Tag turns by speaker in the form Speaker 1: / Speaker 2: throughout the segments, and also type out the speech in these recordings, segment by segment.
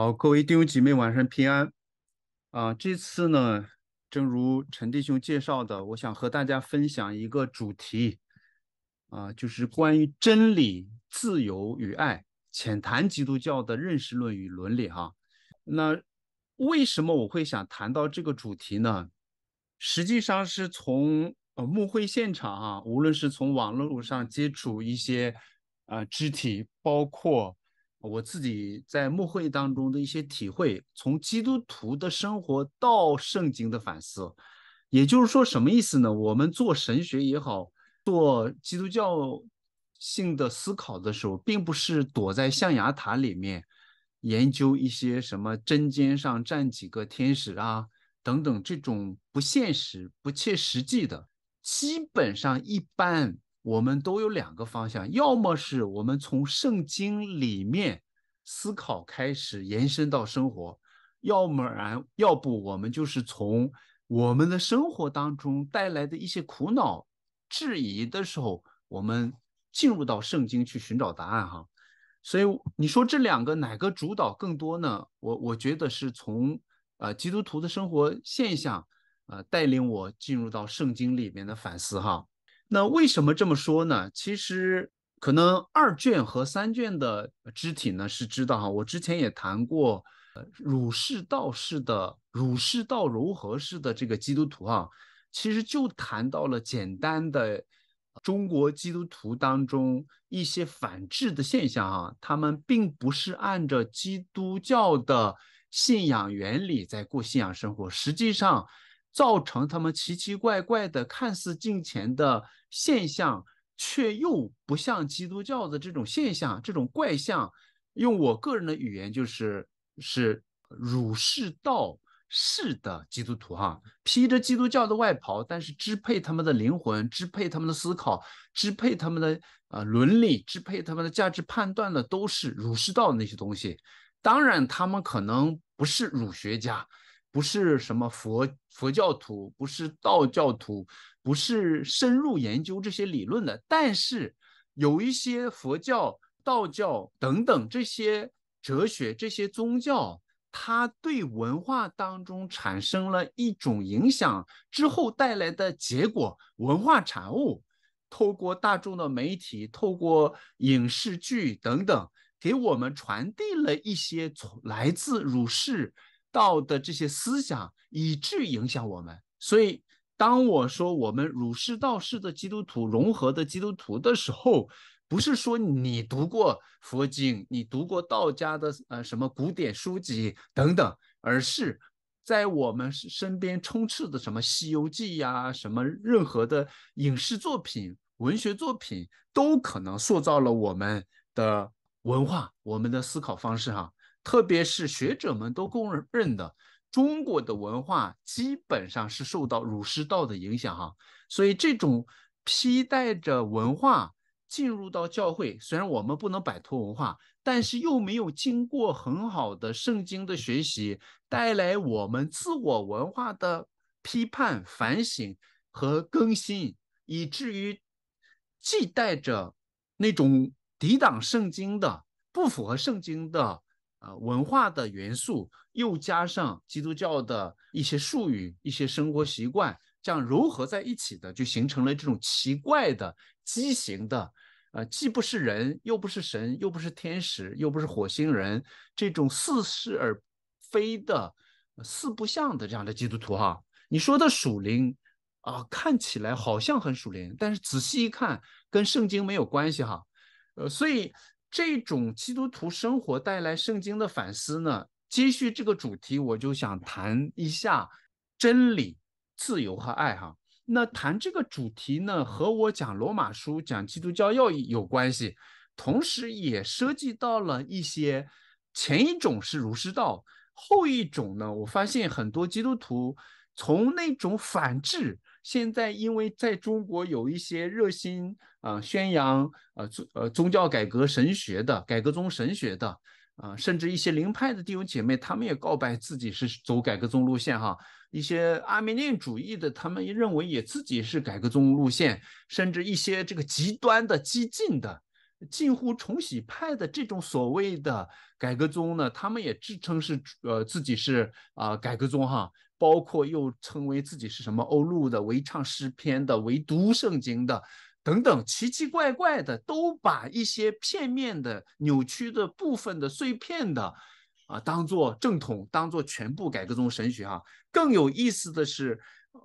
Speaker 1: 好，各位弟兄姐妹，晚上平安啊！这次呢，正如陈弟兄介绍的，我想和大家分享一个主题啊，就是关于真理、自由与爱，浅谈基督教的认识论与伦理哈。那为什么我会想谈到这个主题呢？实际上是从呃，慕会现场啊，无论是从网络上接触一些呃肢体，包括。我自己在默会当中的一些体会，从基督徒的生活到圣经的反思，也就是说，什么意思呢？我们做神学也好，做基督教性的思考的时候，并不是躲在象牙塔里面研究一些什么针尖上站几个天使啊等等这种不现实、不切实际的，基本上一般。我们都有两个方向，要么是我们从圣经里面思考开始延伸到生活，要么然，要不我们就是从我们的生活当中带来的一些苦恼、质疑的时候，我们进入到圣经去寻找答案哈。所以你说这两个哪个主导更多呢？我我觉得是从呃基督徒的生活现象，呃带领我进入到圣经里面的反思哈。那为什么这么说呢？其实可能二卷和三卷的肢体呢是知道哈，我之前也谈过，呃，儒释道式的儒释道融合式的这个基督徒啊，其实就谈到了简单的中国基督徒当中一些反制的现象啊，他们并不是按照基督教的信仰原理在过信仰生活，实际上。造成他们奇奇怪怪的、看似金钱的现象，却又不像基督教的这种现象、这种怪象。用我个人的语言，就是是儒释道式的基督徒哈，披着基督教的外袍，但是支配他们的灵魂、支配他们的思考、支配他们的呃伦理、支配他们的价值判断的都是儒释道的那些东西。当然，他们可能不是儒学家。不是什么佛佛教徒，不是道教徒，不是深入研究这些理论的。但是，有一些佛教、道教等等这些哲学、这些宗教，它对文化当中产生了一种影响之后带来的结果，文化产物，透过大众的媒体，透过影视剧等等，给我们传递了一些从来自儒释。道的这些思想，以致影响我们。所以，当我说我们儒释道式的基督徒融合的基督徒的时候，不是说你读过佛经，你读过道家的呃什么古典书籍等等，而是，在我们身边充斥的什么《西游记》呀，什么任何的影视作品、文学作品，都可能塑造了我们的文化、我们的思考方式，哈。特别是学者们都公认的，中国的文化基本上是受到儒释道的影响哈，所以这种披带着文化进入到教会，虽然我们不能摆脱文化，但是又没有经过很好的圣经的学习，带来我们自我文化的批判、反省和更新，以至于既带着那种抵挡圣经的、不符合圣经的。呃，文化的元素又加上基督教的一些术语、一些生活习惯，这样糅合在一起的，就形成了这种奇怪的、畸形的，呃，既不是人，又不是神，又不是天使，又不是火星人，这种似是而非的、四不像的这样的基督徒哈。你说的属灵啊，看起来好像很属灵，但是仔细一看，跟圣经没有关系哈。呃，所以。这种基督徒生活带来圣经的反思呢？接续这个主题，我就想谈一下真理、自由和爱哈。那谈这个主题呢，和我讲罗马书、讲基督教要有关系，同时也涉及到了一些前一种是儒释道，后一种呢，我发现很多基督徒从那种反制。现在，因为在中国有一些热心啊宣扬呃宗呃宗教改革神学的改革宗神学的啊，甚至一些灵派的弟兄姐妹，他们也告白自己是走改革宗路线哈。一些阿米念主义的，他们也认为也自己是改革宗路线，甚至一些这个极端的激进的、近乎重洗派的这种所谓的改革宗呢，他们也自称是呃自己是啊改革宗哈。包括又称为自己是什么欧陆的唯唱诗篇的唯读圣经的等等奇奇怪怪的，都把一些片面的扭曲的部分的碎片的啊，当做正统，当做全部改革宗神学。啊。更有意思的是，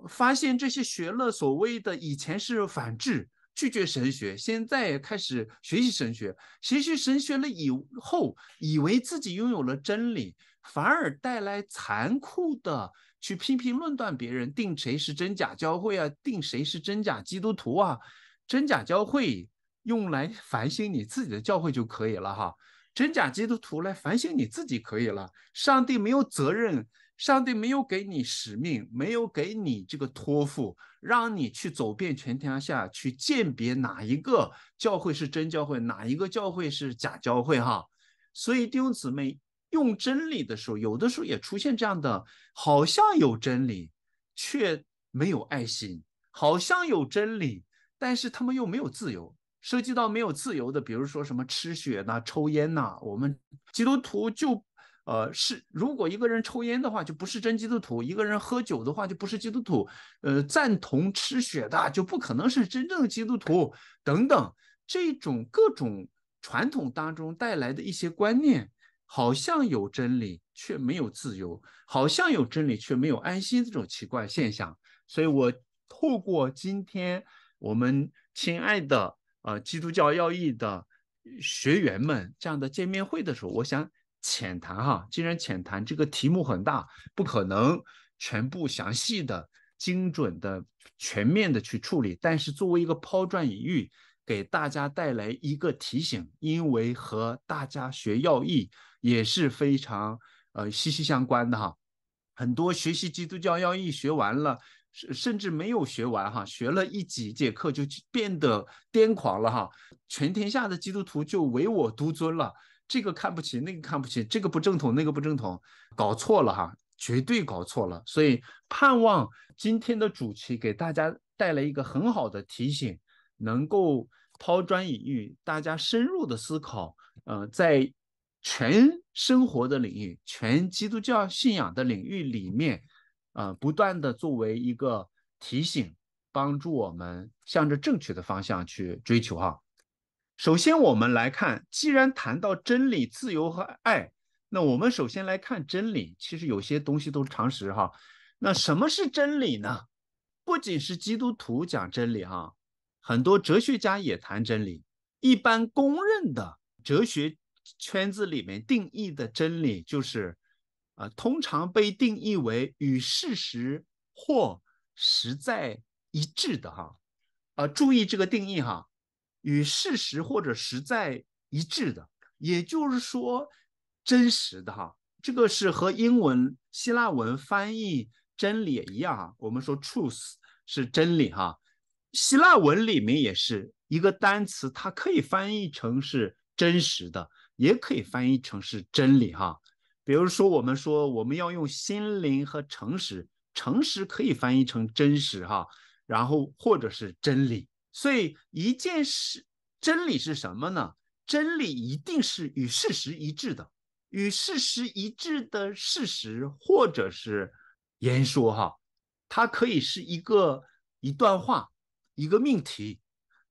Speaker 1: 发现这些学了所谓的以前是反制拒绝神学，现在也开始学习神学，学习神学了以后，以为自己拥有了真理，反而带来残酷的。去批评论断别人，定谁是真假教会啊？定谁是真假基督徒啊？真假教会用来反省你自己的教会就可以了哈。真假基督徒来反省你自己可以了。上帝没有责任，上帝没有给你使命，没有给你这个托付，让你去走遍全天下去鉴别哪一个教会是真教会，哪一个教会是假教会哈。所以弟兄姊妹。用真理的时候，有的时候也出现这样的，好像有真理，却没有爱心；好像有真理，但是他们又没有自由。涉及到没有自由的，比如说什么吃血呐、抽烟呐，我们基督徒就，呃，是如果一个人抽烟的话，就不是真基督徒；一个人喝酒的话，就不是基督徒；呃，赞同吃血的，就不可能是真正的基督徒等等，这种各种传统当中带来的一些观念。好像有真理却没有自由，好像有真理却没有安心，这种奇怪现象。所以，我透过今天我们亲爱的呃基督教要义的学员们这样的见面会的时候，我想浅谈哈。既然浅谈，这个题目很大，不可能全部详细的、精准的、全面的去处理。但是，作为一个抛砖引玉。给大家带来一个提醒，因为和大家学要义也是非常呃息息相关的哈。很多学习基督教要义学完了，甚甚至没有学完哈，学了一几节课就变得癫狂了哈。全天下的基督徒就唯我独尊了，这个看不起那个看不起，这个不正统那个不正统，搞错了哈，绝对搞错了。所以盼望今天的主题给大家带来一个很好的提醒。能够抛砖引玉，大家深入的思考。呃，在全生活的领域、全基督教信仰的领域里面，呃，不断的作为一个提醒，帮助我们向着正确的方向去追求哈。首先，我们来看，既然谈到真理、自由和爱，那我们首先来看真理。其实有些东西都是常识哈。那什么是真理呢？不仅是基督徒讲真理哈。很多哲学家也谈真理，一般公认的哲学圈子里面定义的真理就是，啊，通常被定义为与事实或实在一致的哈，啊，注意这个定义哈，与事实或者实在一致的，也就是说真实的哈，这个是和英文、希腊文翻译真理一样哈，我们说 truth 是真理哈。希腊文里面也是一个单词，它可以翻译成是真实的，也可以翻译成是真理哈。比如说，我们说我们要用心灵和诚实，诚实可以翻译成真实哈，然后或者是真理。所以一件事，真理是什么呢？真理一定是与事实一致的，与事实一致的事实或者是言说哈，它可以是一个一段话。一个命题，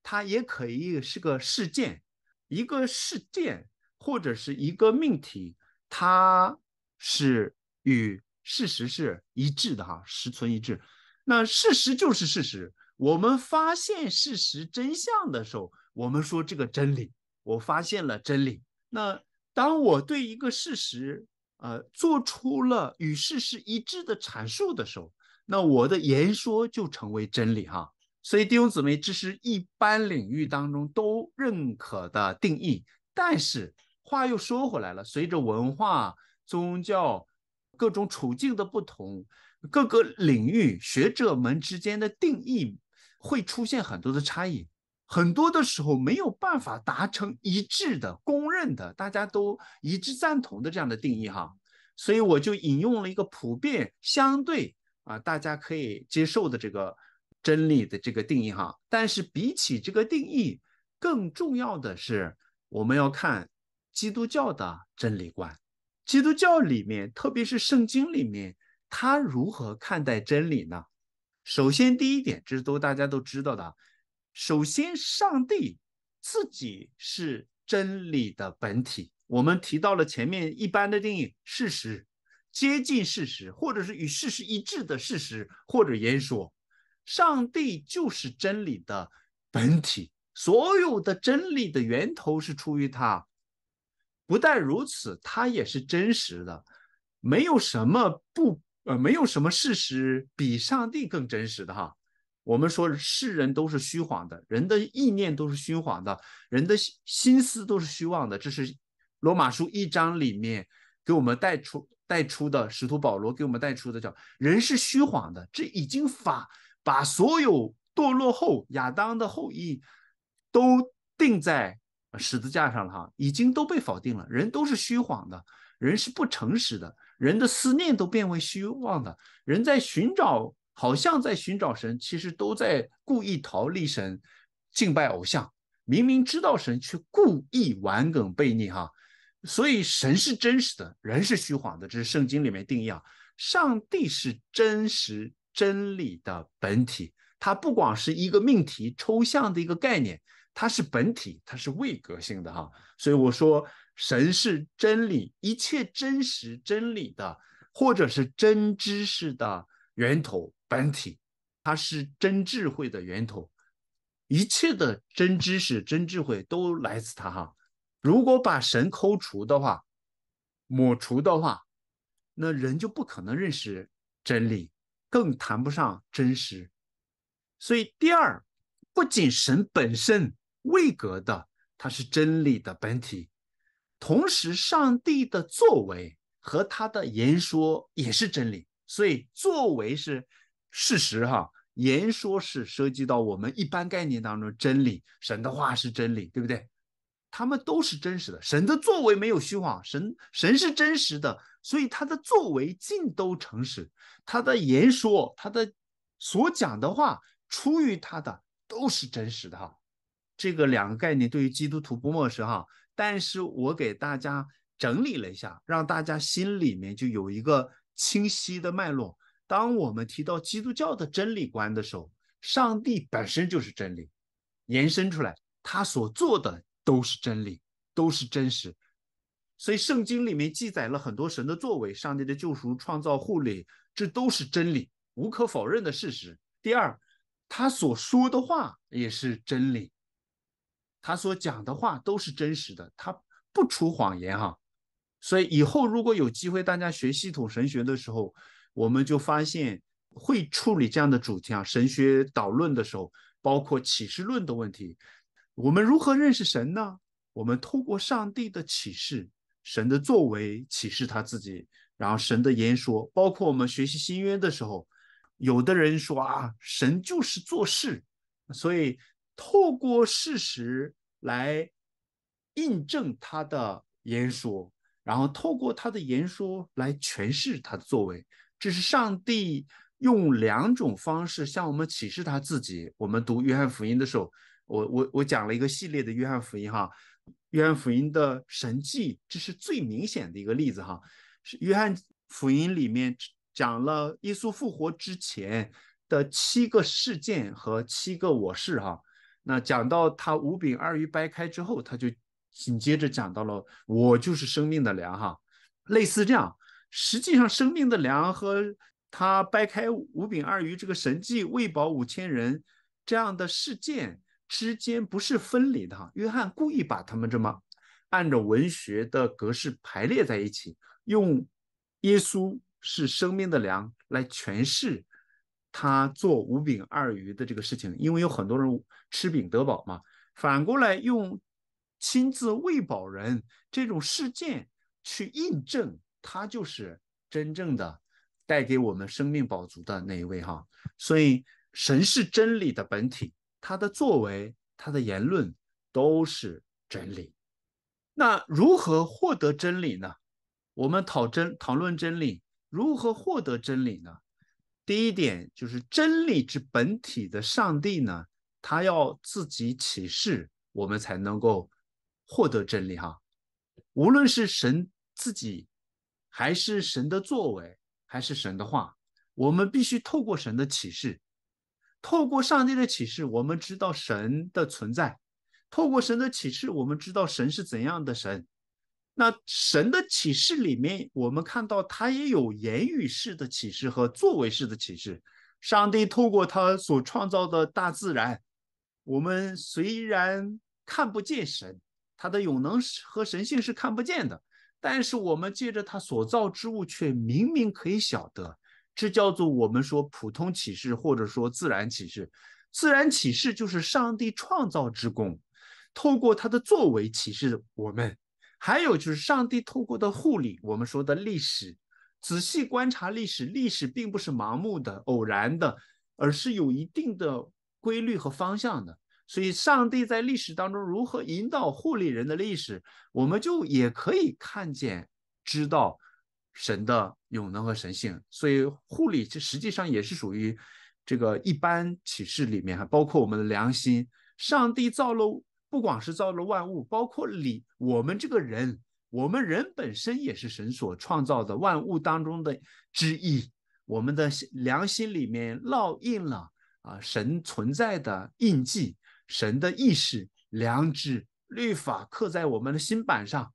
Speaker 1: 它也可以是个事件；一个事件或者是一个命题，它是与事实是一致的哈，实存一致。那事实就是事实，我们发现事实真相的时候，我们说这个真理，我发现了真理。那当我对一个事实，呃，做出了与事实一致的阐述的时候，那我的言说就成为真理哈。所以，弟兄姊妹，这是一般领域当中都认可的定义。但是话又说回来了，随着文化、宗教各种处境的不同，各个领域学者们之间的定义会出现很多的差异。很多的时候没有办法达成一致的、公认的、大家都一致赞同的这样的定义哈。所以我就引用了一个普遍、相对啊，大家可以接受的这个。真理的这个定义哈，但是比起这个定义更重要的是，我们要看基督教的真理观。基督教里面，特别是圣经里面，他如何看待真理呢？首先，第一点，这是都大家都知道的。首先，上帝自己是真理的本体。我们提到了前面一般的定义，事实、接近事实，或者是与事实一致的事实或者言说。上帝就是真理的本体，所有的真理的源头是出于他。不但如此，他也是真实的，没有什么不呃，没有什么事实比上帝更真实的哈。我们说世人都是虚谎的，人的意念都是虚谎的，人的心思都是虚妄的。这是《罗马书》一章里面给我们带出带出的，使徒保罗给我们带出的，叫人是虚谎的。这已经法。把所有堕落后亚当的后裔都定在十字架上了哈，已经都被否定了。人都是虚谎的，人是不诚实的，人的思念都变为虚妄的。人在寻找，好像在寻找神，其实都在故意逃离神，敬拜偶像。明明知道神，却故意玩梗悖逆哈。所以神是真实的，人是虚谎的，这是圣经里面定义啊。上帝是真实。真理的本体，它不光是一个命题、抽象的一个概念，它是本体，它是位格性的哈。所以我说，神是真理、一切真实真理的，或者是真知识的源头本体，它是真智慧的源头，一切的真知识、真智慧都来自它哈。如果把神扣除的话、抹除的话，那人就不可能认识真理。更谈不上真实，所以第二，不仅神本身位格的它是真理的本体，同时上帝的作为和他的言说也是真理，所以作为是事实哈，言说是涉及到我们一般概念当中真理，神的话是真理，对不对？他们都是真实的，神的作为没有虚妄，神神是真实的，所以他的作为尽都诚实，他的言说，他的所讲的话出于他的都是真实的哈。这个两个概念对于基督徒不陌生哈，但是我给大家整理了一下，让大家心里面就有一个清晰的脉络。当我们提到基督教的真理观的时候，上帝本身就是真理，延伸出来他所做的。都是真理，都是真实，所以圣经里面记载了很多神的作为，上帝的救赎、创造、护理，这都是真理，无可否认的事实。第二，他所说的话也是真理，他所讲的话都是真实的，他不出谎言哈。所以以后如果有机会，大家学系统神学的时候，我们就发现会处理这样的主题啊，神学导论的时候，包括启示论的问题。我们如何认识神呢？我们透过上帝的启示，神的作为启示他自己，然后神的言说，包括我们学习新约的时候，有的人说啊，神就是做事，所以透过事实来印证他的言说，然后透过他的言说来诠释他的作为，这是上帝用两种方式向我们启示他自己。我们读约翰福音的时候。我我我讲了一个系列的约翰福音哈，约翰福音的神迹，这是最明显的一个例子哈，是约翰福音里面讲了耶稣复活之前的七个事件和七个我是哈，那讲到他五饼二鱼掰开之后，他就紧接着讲到了我就是生命的粮哈，类似这样，实际上生命的粮和他掰开五饼二鱼这个神迹喂饱五千人这样的事件。之间不是分离的哈，约翰故意把他们这么按照文学的格式排列在一起，用耶稣是生命的粮来诠释他做五饼二鱼的这个事情，因为有很多人吃饼得饱嘛，反过来用亲自喂饱人这种事件去印证他就是真正的带给我们生命饱足的那一位哈，所以神是真理的本体。他的作为，他的言论都是真理。那如何获得真理呢？我们讨真讨论真理，如何获得真理呢？第一点就是真理之本体的上帝呢，他要自己启示我们才能够获得真理。哈，无论是神自己，还是神的作为，还是神的话，我们必须透过神的启示。透过上帝的启示，我们知道神的存在；透过神的启示，我们知道神是怎样的神。那神的启示里面，我们看到他也有言语式的启示和作为式的启示。上帝透过他所创造的大自然，我们虽然看不见神，他的永能和神性是看不见的，但是我们借着他所造之物，却明明可以晓得。这叫做我们说普通启示，或者说自然启示。自然启示就是上帝创造之功，透过他的作为启示我们。还有就是上帝透过的护理，我们说的历史，仔细观察历史，历史并不是盲目的、偶然的，而是有一定的规律和方向的。所以，上帝在历史当中如何引导护理人的历史，我们就也可以看见、知道。神的永能和神性，所以护理其实际上也是属于这个一般启示里面，还包括我们的良心。上帝造了，不光是造了万物，包括理我们这个人，我们人本身也是神所创造的万物当中的之一。我们的良心里面烙印了啊，神存在的印记，神的意识、良知、律法刻在我们的心板上，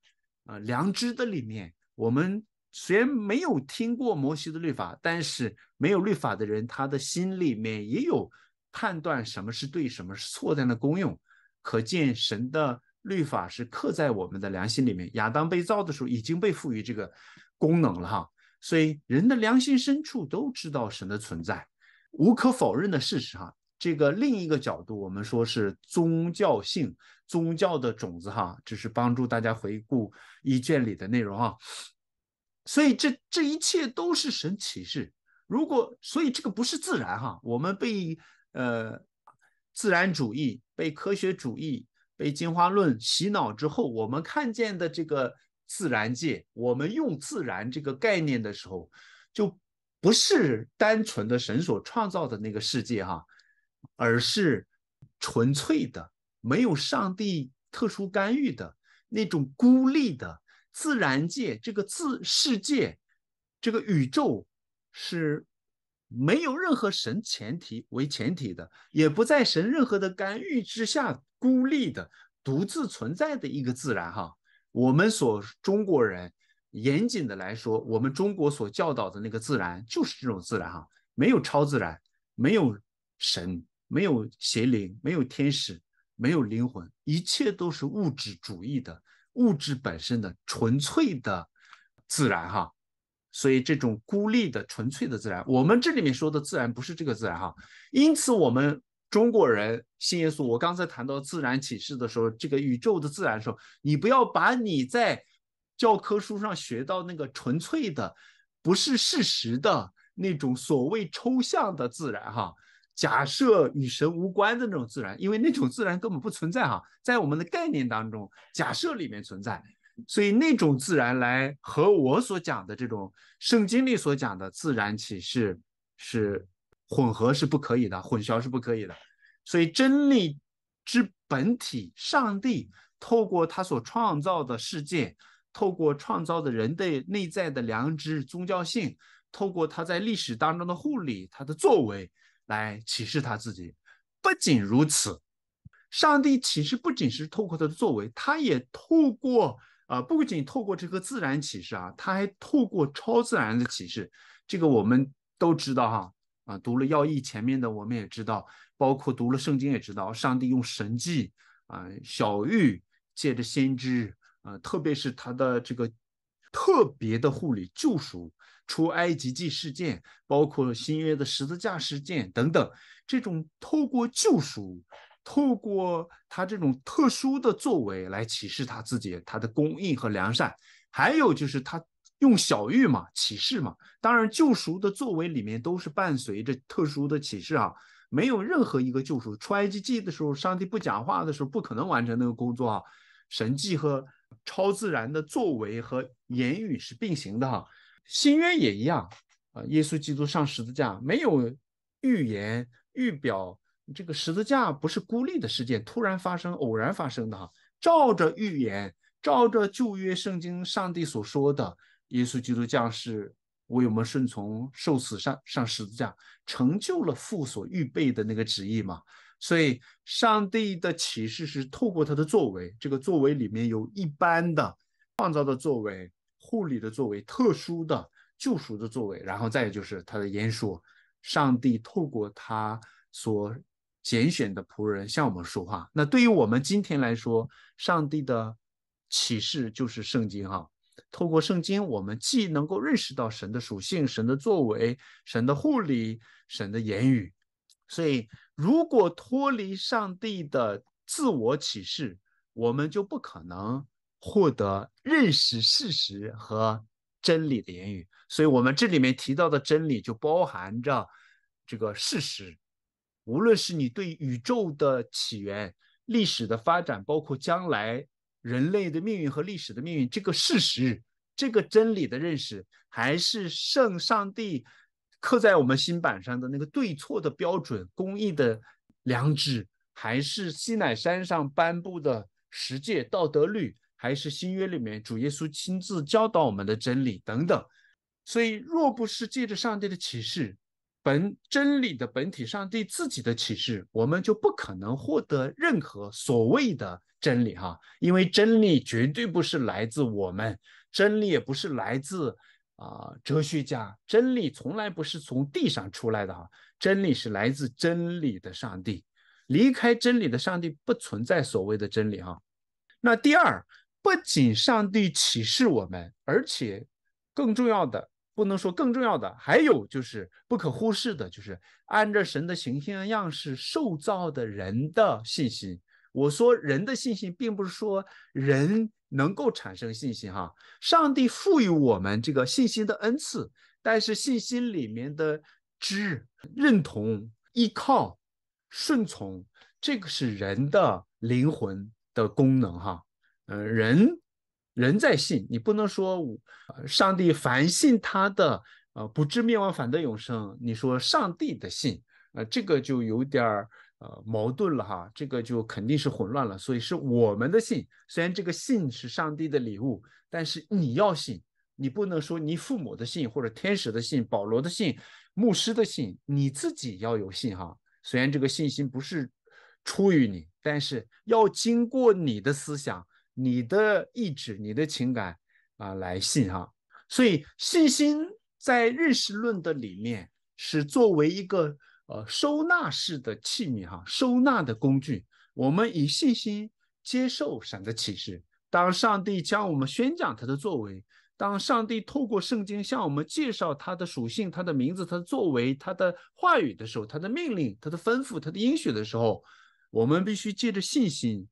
Speaker 1: 啊，良知的里面，我们。虽然没有听过摩西的律法，但是没有律法的人，他的心里面也有判断什么是对，什么是错这样的功用。可见神的律法是刻在我们的良心里面。亚当被造的时候已经被赋予这个功能了哈，所以人的良心深处都知道神的存在。无可否认的事实哈，这个另一个角度我们说是宗教性宗教的种子哈，只是帮助大家回顾一卷里的内容哈。所以这这一切都是神启示。如果所以这个不是自然哈，我们被呃自然主义、被科学主义、被进化论洗脑之后，我们看见的这个自然界，我们用自然这个概念的时候，就不是单纯的神所创造的那个世界哈，而是纯粹的、没有上帝特殊干预的那种孤立的。自然界这个自世界，这个宇宙是没有任何神前提为前提的，也不在神任何的干预之下孤立的独自存在的一个自然。哈，我们所中国人严谨的来说，我们中国所教导的那个自然就是这种自然。哈，没有超自然，没有神，没有邪灵，没有天使，没有灵魂，一切都是物质主义的。物质本身的纯粹的自然，哈，所以这种孤立的纯粹的自然，我们这里面说的自然不是这个自然，哈，因此我们中国人新耶稣，我刚才谈到自然启示的时候，这个宇宙的自然的时候，你不要把你在教科书上学到那个纯粹的不是事实的那种所谓抽象的自然，哈。假设与神无关的那种自然，因为那种自然根本不存在哈，在我们的概念当中，假设里面存在，所以那种自然来和我所讲的这种圣经里所讲的自然启示是混合是不可以的，混淆是不可以的。所以真理之本体上帝透过他所创造的世界，透过创造的人的内在的良知宗教性，透过他在历史当中的护理他的作为。来启示他自己。不仅如此，上帝启示不仅是透过他的作为，他也透过啊，不仅透过这个自然启示啊，他还透过超自然的启示。这个我们都知道哈啊，读了要义前面的我们也知道，包括读了圣经也知道，上帝用神迹啊，小玉借着先知啊，特别是他的这个特别的护理救赎。出埃及记事件，包括新约的十字架事件等等，这种透过救赎，透过他这种特殊的作为来启示他自己，他的公义和良善，还有就是他用小玉嘛启示嘛。当然，救赎的作为里面都是伴随着特殊的启示啊，没有任何一个救赎出埃及记的时候，上帝不讲话的时候，不可能完成那个工作啊。神迹和超自然的作为和言语是并行的哈。新约也一样啊，耶稣基督上十字架没有预言预表，这个十字架不是孤立的事件，突然发生、偶然发生的哈，照着预言，照着旧约圣经上帝所说的，耶稣基督降世，为我们顺从受死上上十字架，成就了父所预备的那个旨意嘛，所以上帝的启示是透过他的作为，这个作为里面有一般的创造的作为。护理的作为，特殊的救赎的作为，然后再有就是他的言说，上帝透过他所拣选的仆人向我们说话。那对于我们今天来说，上帝的启示就是圣经哈。透过圣经，我们既能够认识到神的属性、神的作为、神的护理、神的言语。所以，如果脱离上帝的自我启示，我们就不可能。获得认识事实和真理的言语，所以我们这里面提到的真理就包含着这个事实。无论是你对宇宙的起源、历史的发展，包括将来人类的命运和历史的命运这个事实、这个真理的认识，还是圣上帝刻在我们心版上的那个对错的标准、公义的良知，还是西乃山上颁布的十诫道德律。还是新约里面主耶稣亲自教导我们的真理等等，所以若不是借着上帝的启示本真理的本体，上帝自己的启示，我们就不可能获得任何所谓的真理哈。因为真理绝对不是来自我们，真理也不是来自啊哲学家，真理从来不是从地上出来的哈。真理是来自真理的上帝，离开真理的上帝不存在所谓的真理哈。那第二。不仅上帝启示我们，而且更重要的，不能说更重要的，还有就是不可忽视的，就是按照神的形象样式塑造的人的信心。我说人的信心，并不是说人能够产生信心哈，上帝赋予我们这个信心的恩赐，但是信心里面的知、认同、依靠、顺从，这个是人的灵魂的功能哈。呃，人人在信，你不能说上帝凡信他的，呃，不至灭亡，反得永生。你说上帝的信，呃，这个就有点儿呃矛盾了哈，这个就肯定是混乱了。所以是我们的信，虽然这个信是上帝的礼物，但是你要信，你不能说你父母的信或者天使的信、保罗的信、牧师的信，你自己要有信哈。虽然这个信心不是出于你，但是要经过你的思想。你的意志，你的情感啊，来信啊，所以信心在认识论的里面是作为一个呃收纳式的器皿哈，收纳的工具。我们以信心接受神的启示。当上帝将我们宣讲他的作为，当上帝透过圣经向我们介绍他的属性、他的名字、他的作为、他的话语的时候，他的命令、他的吩咐、他的应许的时候，我们必须借着信心。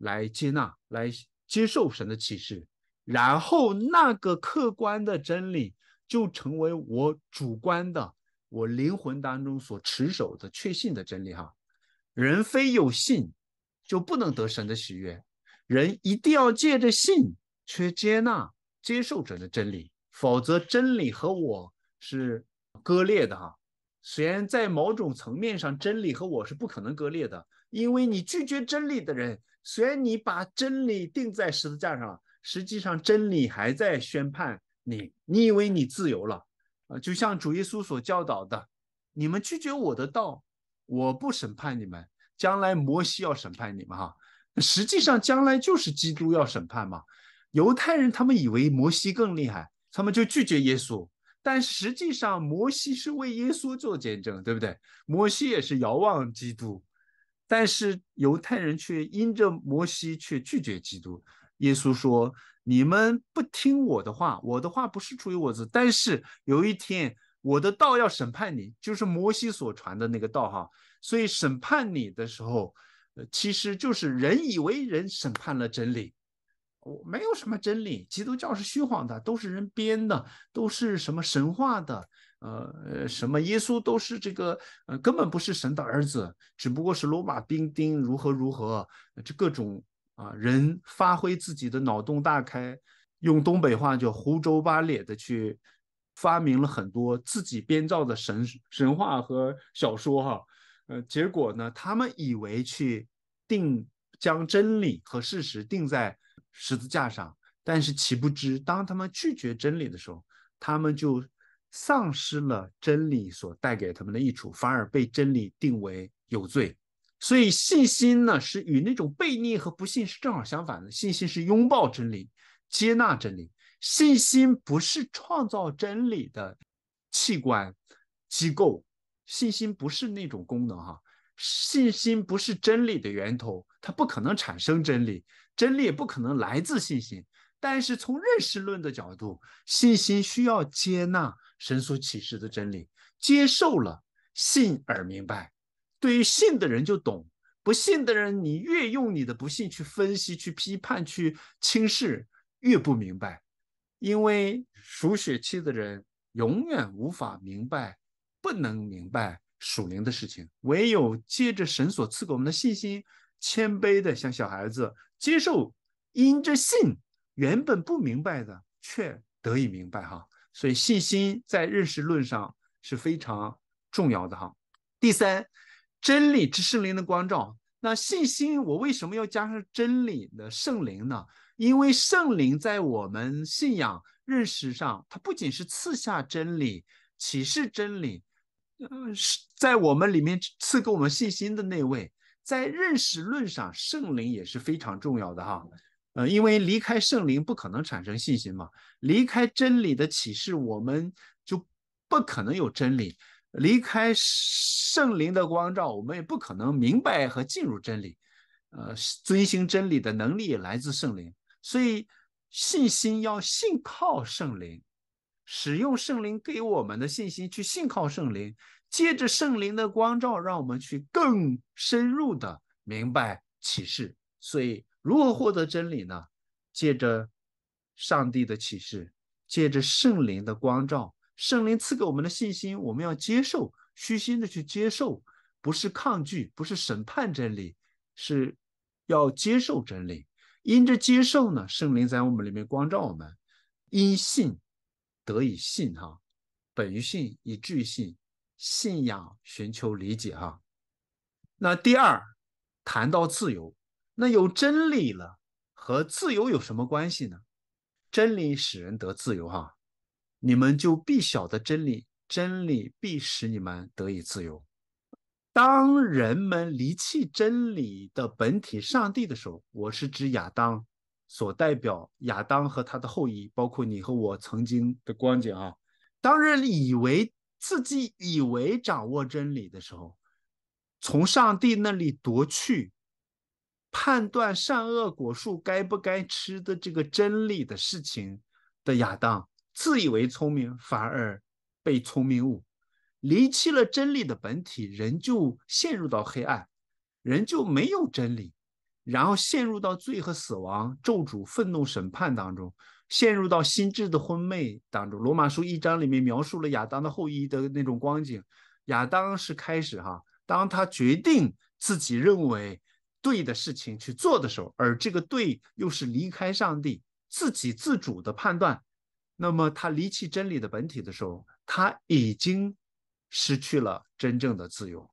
Speaker 1: 来接纳、来接受神的启示，然后那个客观的真理就成为我主观的、我灵魂当中所持守的确信的真理。哈，人非有信就不能得神的喜悦，人一定要借着信去接纳、接受者的真理，否则真理和我是割裂的。哈，虽然在某种层面上，真理和我是不可能割裂的，因为你拒绝真理的人。虽然你把真理钉在十字架上了，实际上真理还在宣判你。你以为你自由了啊？就像主耶稣所教导的，你们拒绝我的道，我不审判你们，将来摩西要审判你们哈。实际上将来就是基督要审判嘛。犹太人他们以为摩西更厉害，他们就拒绝耶稣，但实际上摩西是为耶稣做见证，对不对？摩西也是遥望基督。但是犹太人却因着摩西却拒绝基督。耶稣说：“你们不听我的话，我的话不是出于我自。但是有一天，我的道要审判你，就是摩西所传的那个道哈。所以审判你的时候，呃，其实就是人以为人审判了真理，我没有什么真理。基督教是虚谎的，都是人编的，都是什么神话的。”呃，什么耶稣都是这个，呃，根本不是神的儿子，只不过是罗马兵丁，如何如何，这各种啊，人发挥自己的脑洞大开，用东北话叫胡诌八咧的去发明了很多自己编造的神神话和小说哈，呃，结果呢，他们以为去定将真理和事实定在十字架上，但是岂不知，当他们拒绝真理的时候，他们就。丧失了真理所带给他们的益处，反而被真理定为有罪。所以，信心呢是与那种悖逆和不信是正好相反的。信心是拥抱真理、接纳真理。信心不是创造真理的器官、机构，信心不是那种功能哈。信心不是真理的源头，它不可能产生真理，真理也不可能来自信心。但是从认识论的角度，信心需要接纳。神所启示的真理，接受了信而明白。对于信的人就懂，不信的人，你越用你的不信去分析、去批判、去轻视，越不明白。因为属血气的人永远无法明白，不能明白属灵的事情。唯有借着神所赐给我们的信心，谦卑的像小孩子，接受，因着信，原本不明白的却得以明白。哈。所以信心在认识论上是非常重要的哈。第三，真理之圣灵的光照。那信心我为什么要加上真理的圣灵呢？因为圣灵在我们信仰认识上，它不仅是赐下真理、启示真理，嗯，是在我们里面赐给我们信心的那位，在认识论上，圣灵也是非常重要的哈。呃，因为离开圣灵不可能产生信心嘛。离开真理的启示，我们就不可能有真理。离开圣灵的光照，我们也不可能明白和进入真理。呃，遵循真理的能力来自圣灵，所以信心要信靠圣灵，使用圣灵给我们的信心去信靠圣灵，借着圣灵的光照，让我们去更深入的明白启示。所以。如何获得真理呢？借着上帝的启示，借着圣灵的光照，圣灵赐给我们的信心，我们要接受，虚心的去接受，不是抗拒，不是审判真理，是要接受真理。因着接受呢，圣灵在我们里面光照我们，因信得以信哈，本于信以至于信，信仰寻求理解哈。那第二，谈到自由。那有真理了，和自由有什么关系呢？真理使人得自由，哈，你们就必晓得真理，真理必使你们得以自由。当人们离弃真理的本体上帝的时候，我是指亚当所代表亚当和他的后裔，包括你和我曾经的光景啊。当人以为自己以为掌握真理的时候，从上帝那里夺去。判断善恶果树该不该吃的这个真理的事情的亚当，自以为聪明，反而被聪明误，离弃了真理的本体，人就陷入到黑暗，人就没有真理，然后陷入到罪和死亡、咒诅、愤怒审判当中，陷入到心智的昏昧当中。罗马书一章里面描述了亚当的后裔的那种光景。亚当是开始哈，当他决定自己认为。对的事情去做的时候，而这个对又是离开上帝、自己自主的判断，那么他离弃真理的本体的时候，他已经失去了真正的自由。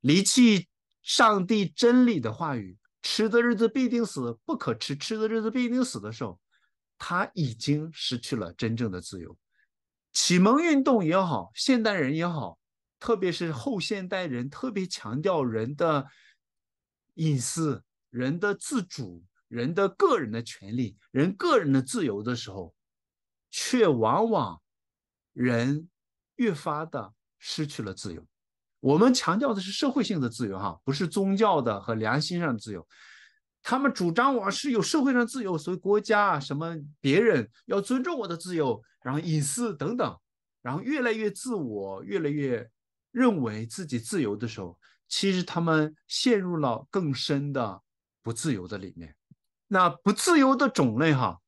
Speaker 1: 离弃上帝真理的话语，“吃的日子必定死，不可吃，吃的日子必定死”的时候，他已经失去了真正的自由。启蒙运动也好，现代人也好，特别是后现代人，特别强调人的。隐私、人的自主、人的个人的权利、人个人的自由的时候，却往往人越发的失去了自由。我们强调的是社会性的自由，哈，不是宗教的和良心上的自由。他们主张我是有社会上自由，所以国家什么别人要尊重我的自由，然后隐私等等，然后越来越自我，越来越认为自己自由的时候。其实他们陷入了更深的不自由的里面。那不自由的种类哈，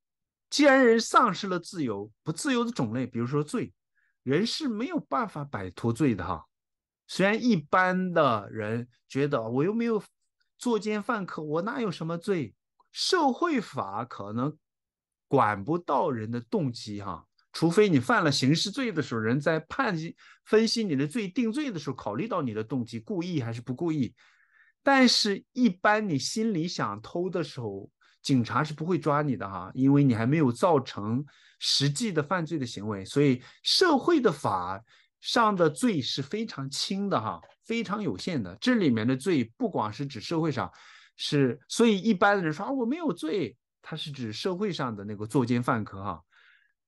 Speaker 1: 既然人丧失了自由，不自由的种类，比如说罪，人是没有办法摆脱罪的哈。虽然一般的人觉得我又没有作奸犯科，我哪有什么罪？社会法可能管不到人的动机哈。除非你犯了刑事罪的时候，人在判析分析你的罪定罪的时候，考虑到你的动机，故意还是不故意。但是，一般你心里想偷的时候，警察是不会抓你的哈，因为你还没有造成实际的犯罪的行为。所以，社会的法上的罪是非常轻的哈，非常有限的。这里面的罪，不光是指社会上是，所以一般的人说啊我没有罪，他是指社会上的那个作奸犯科哈。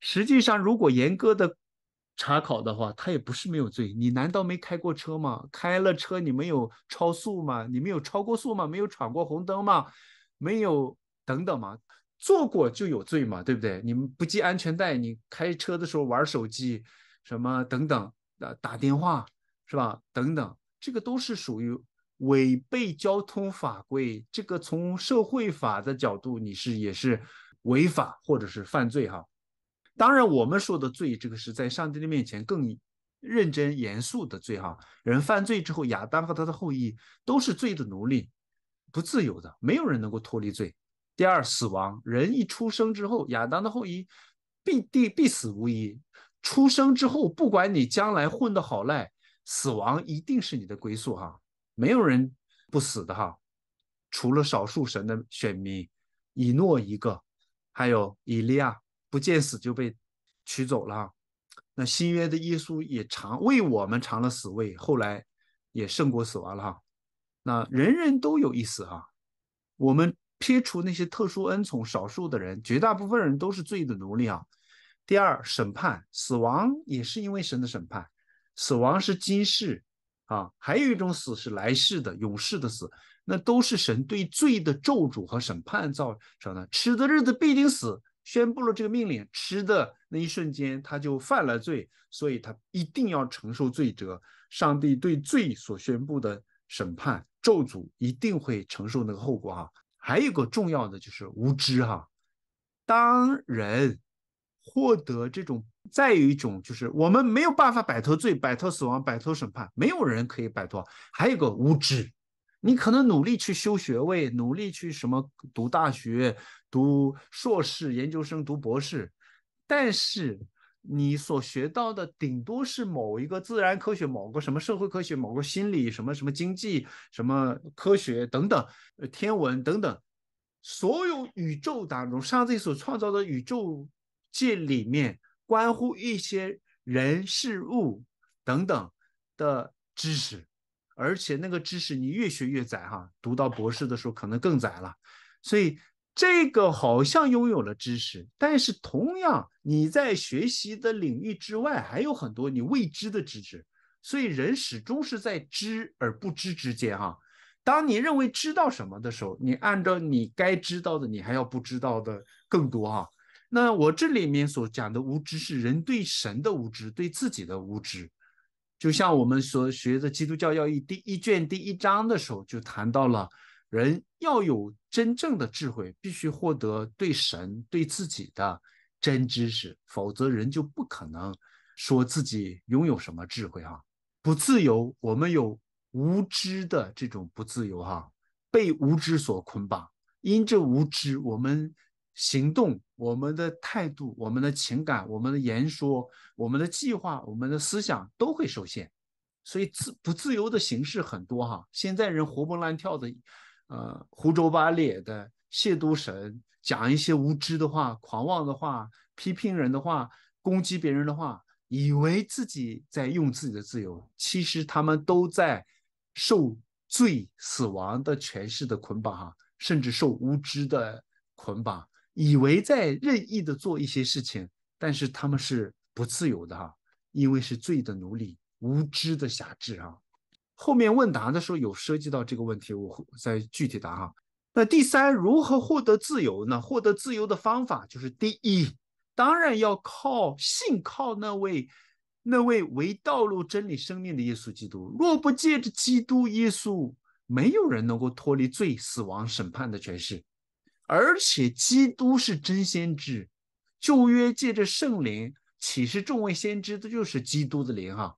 Speaker 1: 实际上，如果严格的查考的话，他也不是没有罪。你难道没开过车吗？开了车，你没有超速吗？你没有超过速吗？没有闯过红灯吗？没有等等吗？坐过就有罪嘛，对不对？你们不系安全带，你开车的时候玩手机，什么等等打打电话，是吧？等等，这个都是属于违背交通法规。这个从社会法的角度，你是也是违法或者是犯罪哈。当然，我们说的罪，这个是在上帝的面前更认真严肃的罪哈。人犯罪之后，亚当和他的后裔都是罪的奴隶，不自由的，没有人能够脱离罪。第二，死亡。人一出生之后，亚当的后裔必定必死无疑。出生之后，不管你将来混得好赖，死亡一定是你的归宿哈。没有人不死的哈，除了少数神的选民，以诺一个，还有以利亚。不见死就被取走了，那新约的耶稣也尝为我们尝了死味，后来也胜过死亡了。那人人都有一死啊，我们撇除那些特殊恩宠，少数的人，绝大部分人都是罪的奴隶啊。第二，审判死亡也是因为神的审判，死亡是今世啊，还有一种死是来世的永世的死，那都是神对罪的咒诅和审判造成的。吃的日子必定死。宣布了这个命令，吃的那一瞬间他就犯了罪，所以他一定要承受罪责。上帝对罪所宣布的审判、咒诅，一定会承受那个后果啊。还有个重要的就是无知哈，当人获得这种，再有一种就是我们没有办法摆脱罪、摆脱死亡、摆脱审判，没有人可以摆脱。还有个无知。你可能努力去修学位，努力去什么读大学、读硕士、研究生、读博士，但是你所学到的顶多是某一个自然科学、某个什么社会科学、某个心理什么什么经济什么科学等等，呃，天文等等，所有宇宙当中上帝所创造的宇宙界里面，关乎一些人事物等等的知识。而且那个知识你越学越窄哈，读到博士的时候可能更窄了，所以这个好像拥有了知识，但是同样你在学习的领域之外还有很多你未知的知识，所以人始终是在知而不知之间哈。当你认为知道什么的时候，你按照你该知道的，你还要不知道的更多哈。那我这里面所讲的无知是人对神的无知，对自己的无知。就像我们所学的《基督教要义》第一卷第一章的时候，就谈到了人要有真正的智慧，必须获得对神对自己的真知识，否则人就不可能说自己拥有什么智慧哈。不自由，我们有无知的这种不自由哈，被无知所捆绑，因这无知，我们。行动，我们的态度，我们的情感，我们的言说，我们的计划，我们的思想都会受限，所以自不自由的形式很多哈。现在人活蹦乱跳的，呃，胡诌八咧的亵渎神，讲一些无知的话、狂妄的话、批评人的话、攻击别人的话，以为自己在用自己的自由，其实他们都在受罪、死亡的权势的捆绑哈，甚至受无知的捆绑。以为在任意的做一些事情，但是他们是不自由的哈，因为是罪的奴隶、无知的辖制啊。后面问答的时候有涉及到这个问题，我再具体答哈。那第三，如何获得自由呢？获得自由的方法就是：第一，当然要靠信靠那位那位为道路、真理、生命的耶稣基督。若不借着基督耶稣，没有人能够脱离罪、死亡、审判的权势。而且基督是真先知，旧约借着圣灵启示众位先知，这就是基督的灵啊。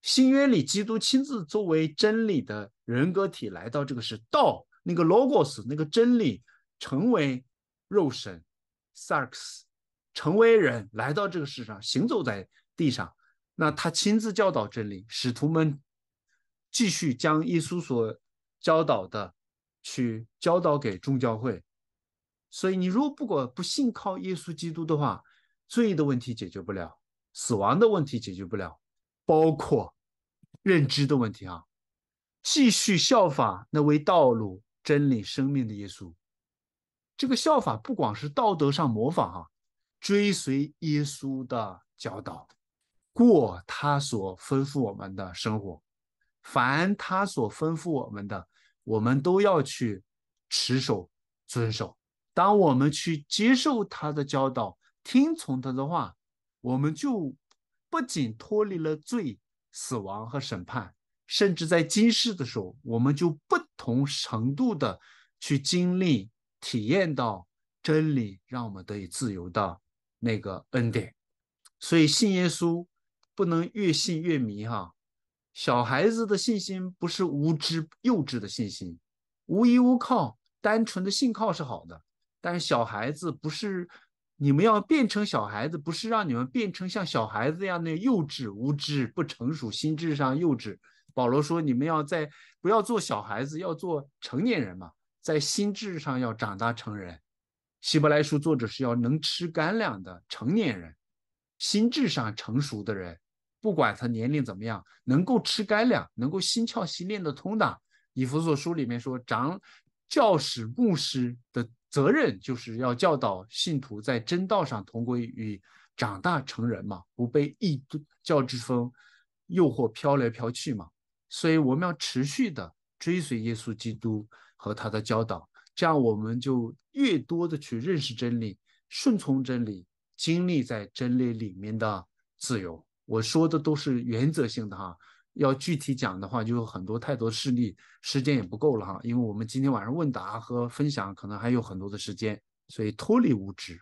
Speaker 1: 新约里基督亲自作为真理的人格体来到这个世，道那个 logos 那个真理成为肉身 s a r s 成为人来到这个世上，行走在地上。那他亲自教导真理，使徒们继续将耶稣所教导的去教导给众教会。所以，你如果不信靠耶稣基督的话，罪的问题解决不了，死亡的问题解决不了，包括认知的问题啊。继续效法那位道路、真理、生命的耶稣，这个效法不光是道德上模仿啊，追随耶稣的教导，过他所吩咐我们的生活，凡他所吩咐我们的，我们都要去持守、遵守。当我们去接受他的教导，听从他的话，我们就不仅脱离了罪、死亡和审判，甚至在今世的时候，我们就不同程度的去经历、体验到真理，让我们得以自由的那个恩典。所以，信耶稣不能越信越迷哈。小孩子的信心不是无知、幼稚的信心，无依无靠、单纯的信靠是好的。但是小孩子不是，你们要变成小孩子，不是让你们变成像小孩子一样那幼稚、无知、不成熟，心智上幼稚。保罗说，你们要在不要做小孩子，要做成年人嘛，在心智上要长大成人。希伯来书作者是要能吃干粮的成年人，心智上成熟的人，不管他年龄怎么样，能够吃干粮，能够心窍心念的通达。以弗所书里面说，长教使牧师的。责任就是要教导信徒在真道上同归于长大成人嘛，不被异教之风诱惑飘来飘去嘛。所以我们要持续的追随耶稣基督和他的教导，这样我们就越多的去认识真理，顺从真理，经历在真理里面的自由。我说的都是原则性的哈。要具体讲的话，就有很多太多事例，时间也不够了哈。因为我们今天晚上问答和分享可能还有很多的时间，所以脱离无知，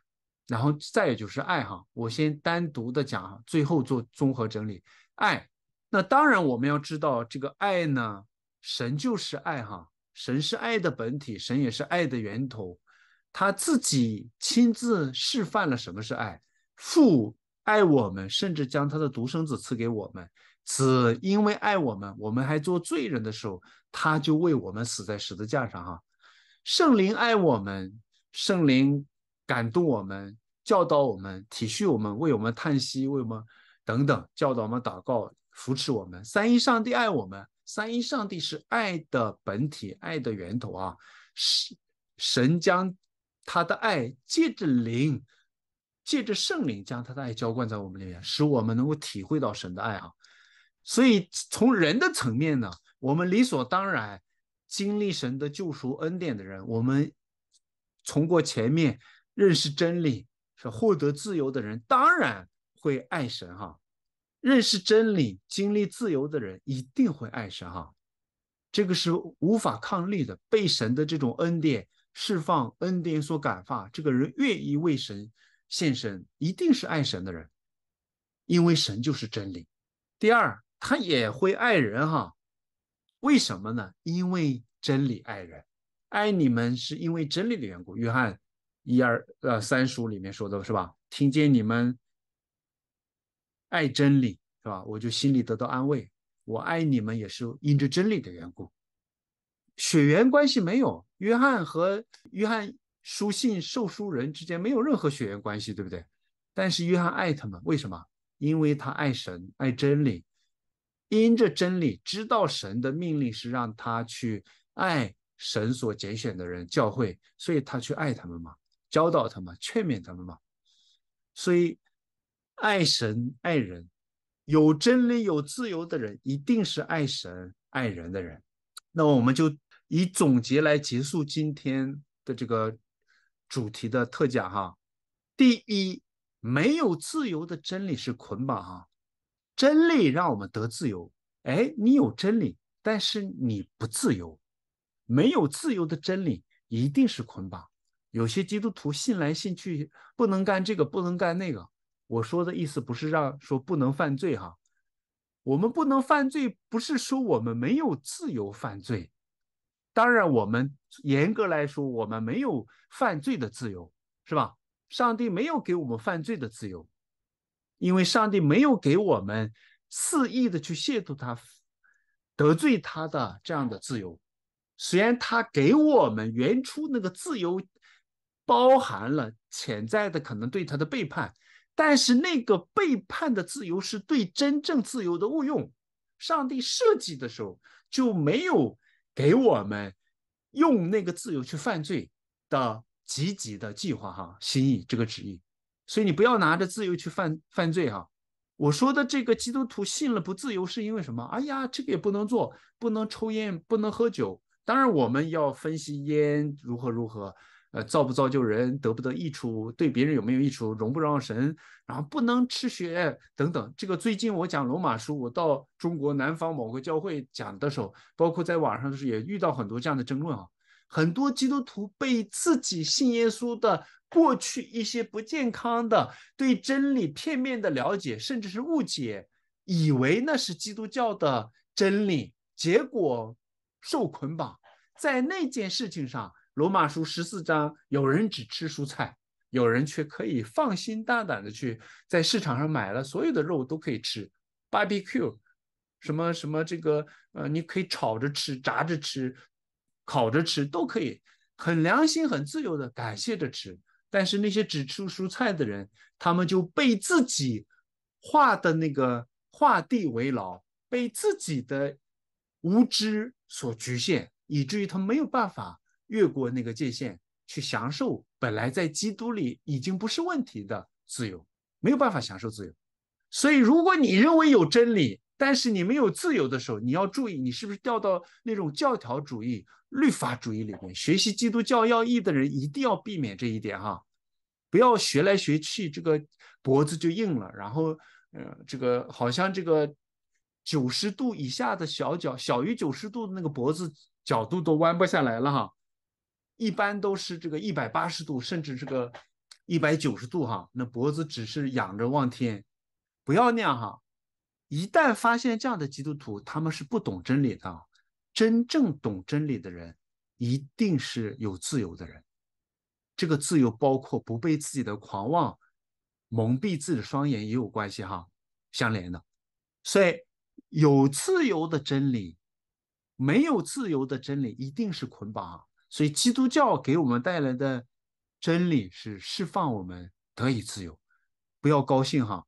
Speaker 1: 然后再也就是爱哈。我先单独的讲，最后做综合整理。爱，那当然我们要知道这个爱呢，神就是爱哈，神是爱的本体，神也是爱的源头，他自己亲自示范了什么是爱，父爱我们，甚至将他的独生子赐给我们。是因为爱我们，我们还做罪人的时候，他就为我们死在十字架上哈。圣灵爱我们，圣灵感动我们，教导我们，体恤我们，为我们叹息，为我们等等，教导我们祷告，扶持我们。三一上帝爱我们，三一上帝是爱的本体，爱的源头啊！是神将他的爱借着灵，借着圣灵将他的爱浇灌在我们里面，使我们能够体会到神的爱啊！所以从人的层面呢，我们理所当然经历神的救赎恩典的人，我们从过前面认识真理、是获得自由的人，当然会爱神哈。认识真理、经历自由的人一定会爱神哈，这个是无法抗力的。被神的这种恩典释放、恩典所感化，这个人愿意为神献身，一定是爱神的人，因为神就是真理。第二。他也会爱人哈，为什么呢？因为真理爱人，爱你们是因为真理的缘故。约翰一二呃三书里面说的是吧？听见你们爱真理是吧？我就心里得到安慰。我爱你们也是因着真理的缘故。血缘关系没有，约翰和约翰书信受书人之间没有任何血缘关系，对不对？但是约翰爱他们，为什么？因为他爱神，爱真理。因着真理知道神的命令是让他去爱神所拣选的人，教会，所以他去爱他们嘛，教导他们嘛，劝勉他们嘛。所以爱神爱人，有真理有自由的人，一定是爱神爱人的人。那我们就以总结来结束今天的这个主题的特讲哈。第一，没有自由的真理是捆绑哈。真理让我们得自由，哎，你有真理，但是你不自由，没有自由的真理一定是捆绑。有些基督徒信来信去，不能干这个，不能干那个。我说的意思不是让说不能犯罪哈，我们不能犯罪，不是说我们没有自由犯罪。当然，我们严格来说，我们没有犯罪的自由，是吧？上帝没有给我们犯罪的自由。因为上帝没有给我们肆意的去亵渎他、得罪他的这样的自由，虽然他给我们原初那个自由包含了潜在的可能对他的背叛，但是那个背叛的自由是对真正自由的误用。上帝设计的时候就没有给我们用那个自由去犯罪的积极的计划，哈，心意这个旨意。所以你不要拿着自由去犯犯罪哈！我说的这个基督徒信了不自由，是因为什么？哎呀，这个也不能做，不能抽烟，不能喝酒。当然我们要分析烟如何如何，呃，造不造就人，得不得益处，对别人有没有益处，容不让神，然后不能吃血等等。这个最近我讲罗马书，我到中国南方某个教会讲的时候，包括在网上是也遇到很多这样的争论啊。很多基督徒被自己信耶稣的过去一些不健康的对真理片面的了解，甚至是误解，以为那是基督教的真理，结果受捆绑在那件事情上。罗马书十四章，有人只吃蔬菜，有人却可以放心大胆的去在市场上买了所有的肉都可以吃 b a r b e c u e 什么什么这个呃，你可以炒着吃，炸着吃。烤着吃都可以，很良心、很自由的感谢着吃。但是那些只吃蔬菜的人，他们就被自己画的那个画地为牢，被自己的无知所局限，以至于他没有办法越过那个界限去享受本来在基督里已经不是问题的自由，没有办法享受自由。所以，如果你认为有真理，但是你没有自由的时候，你要注意，你是不是掉到那种教条主义、律法主义里面？学习《基督教要义》的人一定要避免这一点哈，不要学来学去，这个脖子就硬了。然后，嗯，这个好像这个九十度以下的小角，小于九十度的那个脖子角度都弯不下来了哈。一般都是这个一百八十度，甚至这个一百九十度哈，那脖子只是仰着望天，不要那样哈。一旦发现这样的基督徒，他们是不懂真理的。真正懂真理的人，一定是有自由的人。这个自由包括不被自己的狂妄蒙蔽自己的双眼，也有关系哈，相连的。所以，有自由的真理，没有自由的真理一定是捆绑。所以，基督教给我们带来的真理是释放我们得以自由。不要高兴哈。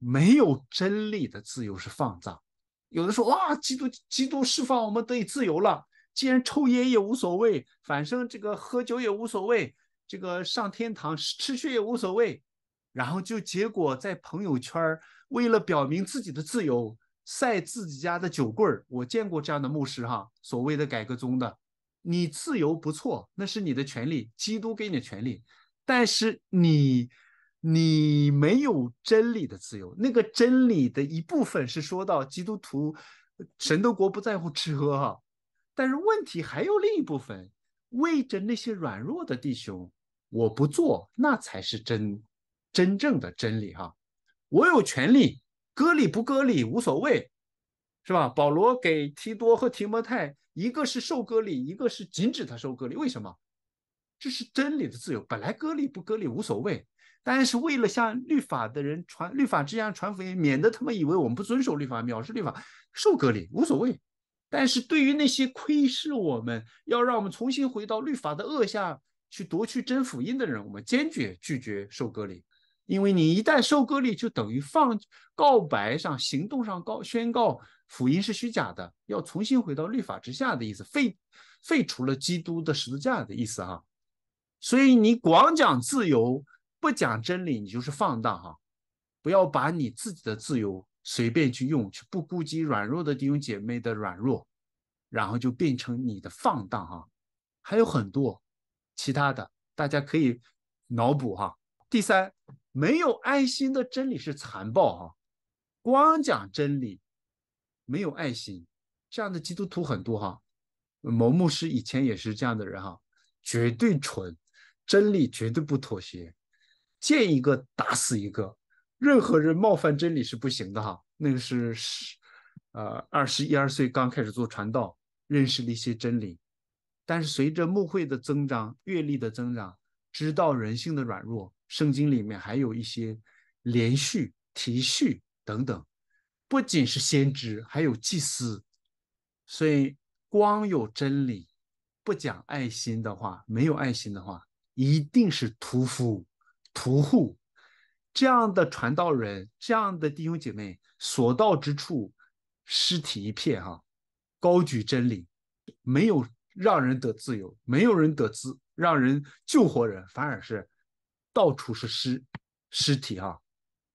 Speaker 1: 没有真理的自由是放荡，有的说哇，基督基督释放我们得以自由了，既然抽烟也无所谓，反正这个喝酒也无所谓，这个上天堂吃血也无所谓，然后就结果在朋友圈儿为了表明自己的自由，晒自己家的酒柜儿。我见过这样的牧师哈，所谓的改革宗的，你自由不错，那是你的权利，基督给你的权利，但是你。你没有真理的自由，那个真理的一部分是说到基督徒神国不在乎吃喝哈，但是问题还有另一部分，为着那些软弱的弟兄，我不做，那才是真真正的真理哈。我有权利割礼不割礼无所谓，是吧？保罗给提多和提摩太，一个是受割礼，一个是禁止他受割礼，为什么？这是真理的自由，本来割礼不割礼无所谓，但是为了向律法的人传律法之下传福音，免得他们以为我们不遵守律法，藐视律法，受隔离无所谓。但是对于那些窥视我们要让我们重新回到律法的恶下，去夺去真福音的人，我们坚决拒绝受隔离，因为你一旦受隔离，就等于放告白上行动上告宣告福音是虚假的，要重新回到律法之下的意思，废废除了基督的十字架的意思啊。所以你光讲自由不讲真理，你就是放荡哈！不要把你自己的自由随便去用，去不顾及软弱的弟兄姐妹的软弱，然后就变成你的放荡哈！还有很多其他的，大家可以脑补哈。第三，没有爱心的真理是残暴哈！光讲真理没有爱心，这样的基督徒很多哈。某牧师以前也是这样的人哈，绝对纯。真理绝对不妥协，见一个打死一个，任何人冒犯真理是不行的哈。那个是十呃二十一二岁刚开始做传道，认识了一些真理，但是随着慕会的增长、阅历的增长，知道人性的软弱。圣经里面还有一些连续提序等等，不仅是先知，还有祭司。所以光有真理，不讲爱心的话，没有爱心的话。一定是屠夫、屠户这样的传道人，这样的弟兄姐妹所到之处，尸体一片哈。高举真理，没有让人得自由，没有人得自，让人救活人，反而是到处是尸尸体哈。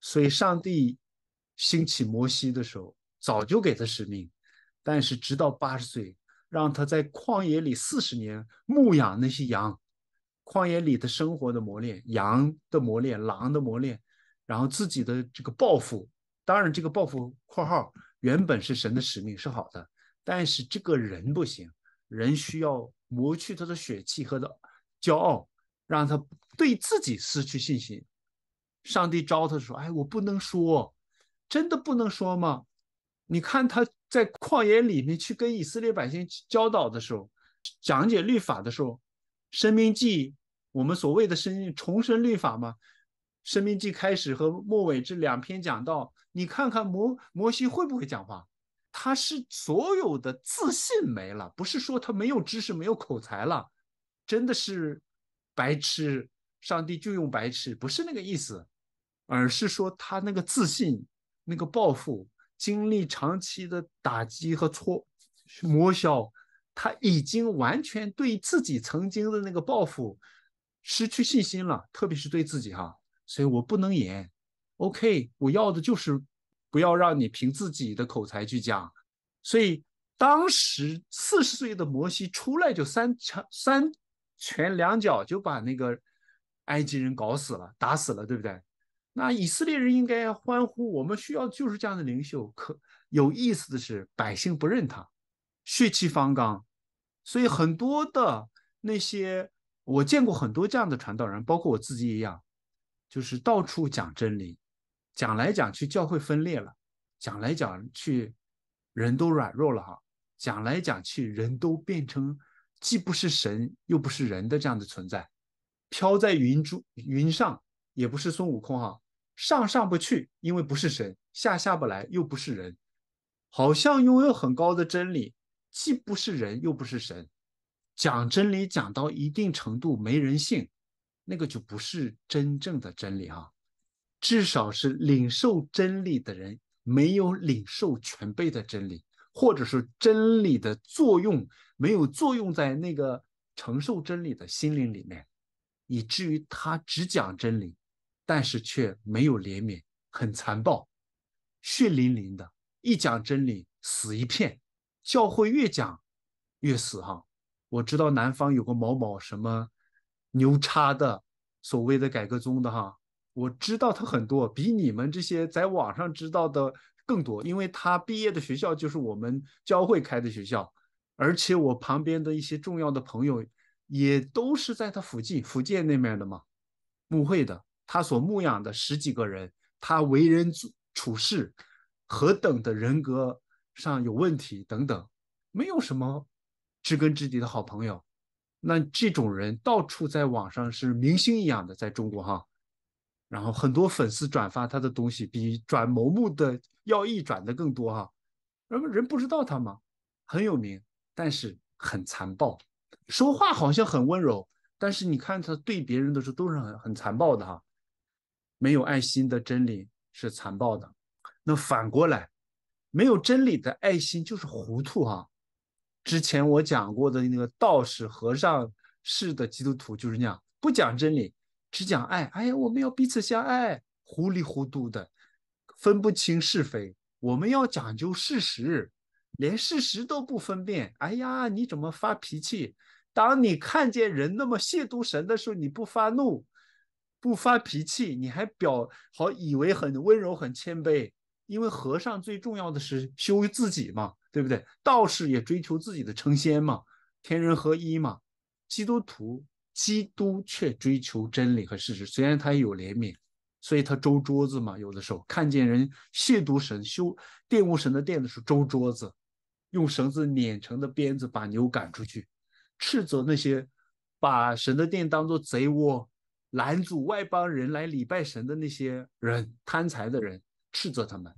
Speaker 1: 所以上帝兴起摩西的时候，早就给他使命，但是直到八十岁，让他在旷野里四十年牧养那些羊。旷野里的生活的磨练，羊的磨练，狼的磨练，然后自己的这个报复。当然，这个报复（括号）原本是神的使命，是好的。但是这个人不行，人需要磨去他的血气和的骄傲，让他对自己失去信心。上帝招他说：“哎，我不能说，真的不能说吗？”你看他在旷野里面去跟以色列百姓教导的时候，讲解律法的时候。《申命记》，我们所谓的申重生律法嘛，《申命记》开始和末尾这两篇讲到，你看看摩摩西会不会讲话？他是所有的自信没了，不是说他没有知识、没有口才了，真的是白痴。上帝就用白痴，不是那个意思，而是说他那个自信、那个抱负，经历长期的打击和挫磨削，他已经完全对自己曾经的那个抱负失去信心了，特别是对自己哈，所以我不能演。OK，我要的就是不要让你凭自己的口才去讲。所以当时四十岁的摩西出来就三拳三拳两脚就把那个埃及人搞死了，打死了，对不对？那以色列人应该欢呼，我们需要就是这样的领袖。可有意思的是，百姓不认他。血气方刚，所以很多的那些我见过很多这样的传道人，包括我自己一样，就是到处讲真理，讲来讲去教会分裂了，讲来讲去人都软弱了哈，讲来讲去人都变成既不是神又不是人的这样的存在，飘在云珠云上，也不是孙悟空哈，上上不去，因为不是神，下下不来又不是人，好像拥有很高的真理。既不是人，又不是神，讲真理讲到一定程度没人性，那个就不是真正的真理啊。至少是领受真理的人没有领受全备的真理，或者是真理的作用没有作用在那个承受真理的心灵里面，以至于他只讲真理，但是却没有怜悯，很残暴，血淋淋的，一讲真理死一片。教会越讲越死哈！我知道南方有个某某什么牛叉的所谓的改革宗的哈，我知道他很多，比你们这些在网上知道的更多，因为他毕业的学校就是我们教会开的学校，而且我旁边的一些重要的朋友也都是在他附近福建那面的嘛，牧会的，他所牧养的十几个人，他为人处事何等的人格。上有问题等等，没有什么知根知底的好朋友。那这种人到处在网上是明星一样的，在中国哈，然后很多粉丝转发他的东西，比转某木的要义转的更多哈。那么人不知道他吗？很有名，但是很残暴，说话好像很温柔，但是你看他对别人的时候都是很很残暴的哈。没有爱心的真理是残暴的。那反过来。没有真理的爱心就是糊涂啊！之前我讲过的那个道士和尚式的基督徒就是那样，不讲真理，只讲爱。哎呀，我们要彼此相爱，糊里糊涂的，分不清是非。我们要讲究事实，连事实都不分辨。哎呀，你怎么发脾气？当你看见人那么亵渎神的时候，你不发怒，不发脾气，你还表好以为很温柔、很谦卑。因为和尚最重要的是修自己嘛，对不对？道士也追求自己的成仙嘛，天人合一嘛。基督徒，基督却追求真理和事实，虽然他也有怜悯，所以他周桌子嘛，有的时候看见人亵渎神、修玷污神的殿的时候，周桌子，用绳子捻成的鞭子把牛赶出去，斥责那些把神的殿当作贼窝，拦阻外邦人来礼拜神的那些人，贪财的人。斥责他们。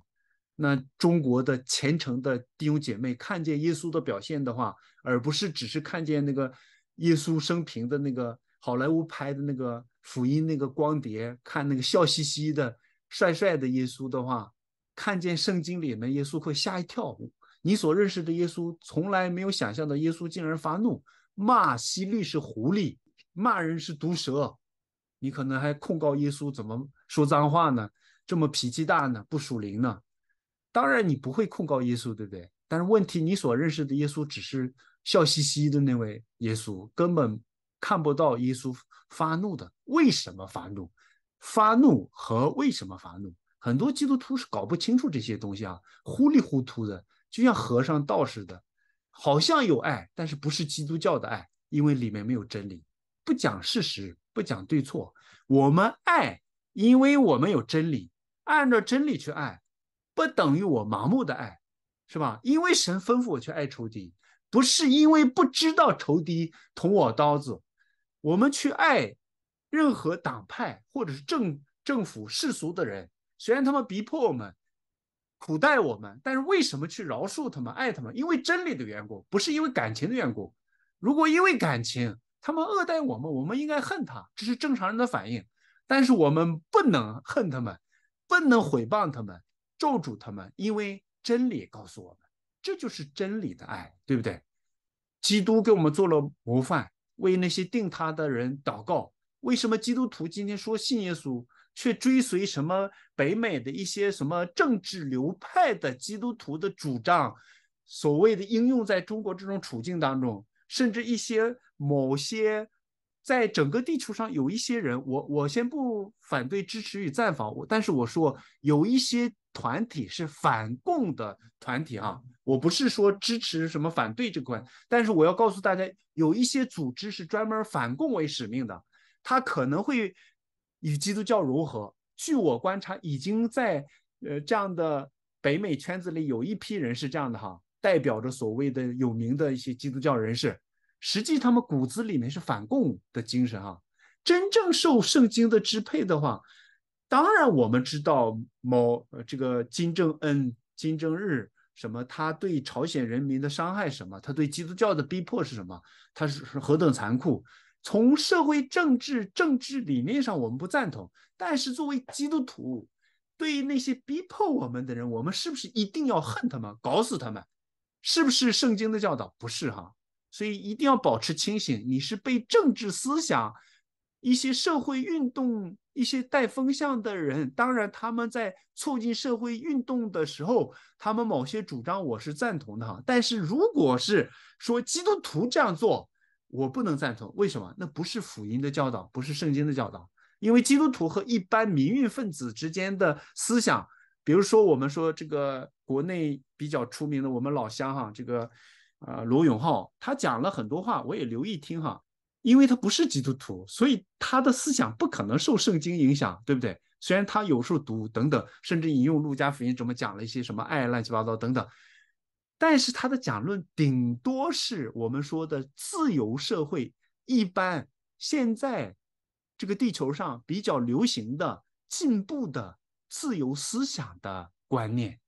Speaker 1: 那中国的虔诚的弟兄姐妹看见耶稣的表现的话，而不是只是看见那个耶稣生平的那个好莱坞拍的那个福音那个光碟，看那个笑嘻嘻的帅帅的耶稣的话，看见圣经里面耶稣会吓一跳。你所认识的耶稣从来没有想象到，耶稣竟然发怒，骂西律是狐狸，骂人是毒蛇。你可能还控告耶稣怎么说脏话呢？这么脾气大呢？不属灵呢？当然你不会控告耶稣，对不对？但是问题，你所认识的耶稣只是笑嘻嘻的那位耶稣，根本看不到耶稣发怒的。为什么发怒？发怒和为什么发怒？很多基督徒是搞不清楚这些东西啊，糊里糊涂的，就像和尚、道士的，好像有爱，但是不是基督教的爱，因为里面没有真理，不讲事实，不讲对错。我们爱，因为我们有真理。按照真理去爱，不等于我盲目的爱，是吧？因为神吩咐我去爱仇敌，不是因为不知道仇敌捅我刀子。我们去爱任何党派或者是政政府世俗的人，虽然他们逼迫我们、苦待我们，但是为什么去饶恕他们、爱他们？因为真理的缘故，不是因为感情的缘故。如果因为感情，他们恶待我们，我们应该恨他，这是正常人的反应。但是我们不能恨他们。不能毁谤他们，咒诅他们，因为真理告诉我们，这就是真理的爱，对不对？基督给我们做了模范，为那些定他的人祷告。为什么基督徒今天说信耶稣，却追随什么北美的一些什么政治流派的基督徒的主张？所谓的应用在中国这种处境当中，甚至一些某些。在整个地球上有一些人，我我先不反对支持与赞访，我但是我说有一些团体是反共的团体哈，我不是说支持什么反对这个但是我要告诉大家，有一些组织是专门反共为使命的，他可能会与基督教融合。据我观察，已经在呃这样的北美圈子里有一批人是这样的哈，代表着所谓的有名的一些基督教人士。实际他们骨子里面是反共的精神啊！真正受圣经的支配的话，当然我们知道，某呃这个金正恩、金正日什么，他对朝鲜人民的伤害什么，他对基督教的逼迫是什么，他是何等残酷。从社会政治政治理念上，我们不赞同。但是作为基督徒，对于那些逼迫我们的人，我们是不是一定要恨他们、搞死他们？是不是圣经的教导？不是哈。所以一定要保持清醒。你是被政治思想、一些社会运动、一些带风向的人。当然，他们在促进社会运动的时候，他们某些主张我是赞同的。但是，如果是说基督徒这样做，我不能赞同。为什么？那不是福音的教导，不是圣经的教导。因为基督徒和一般民运分子之间的思想，比如说，我们说这个国内比较出名的，我们老乡哈，这个。啊，罗永浩他讲了很多话，我也留意听哈，因为他不是基督徒，所以他的思想不可能受圣经影响，对不对？虽然他有时候读等等，甚至引用《路加福音》怎么讲了一些什么爱乱七八糟等等，但是他的讲论顶多是我们说的自由社会一般，现在这个地球上比较流行的进步的自由思想的观念。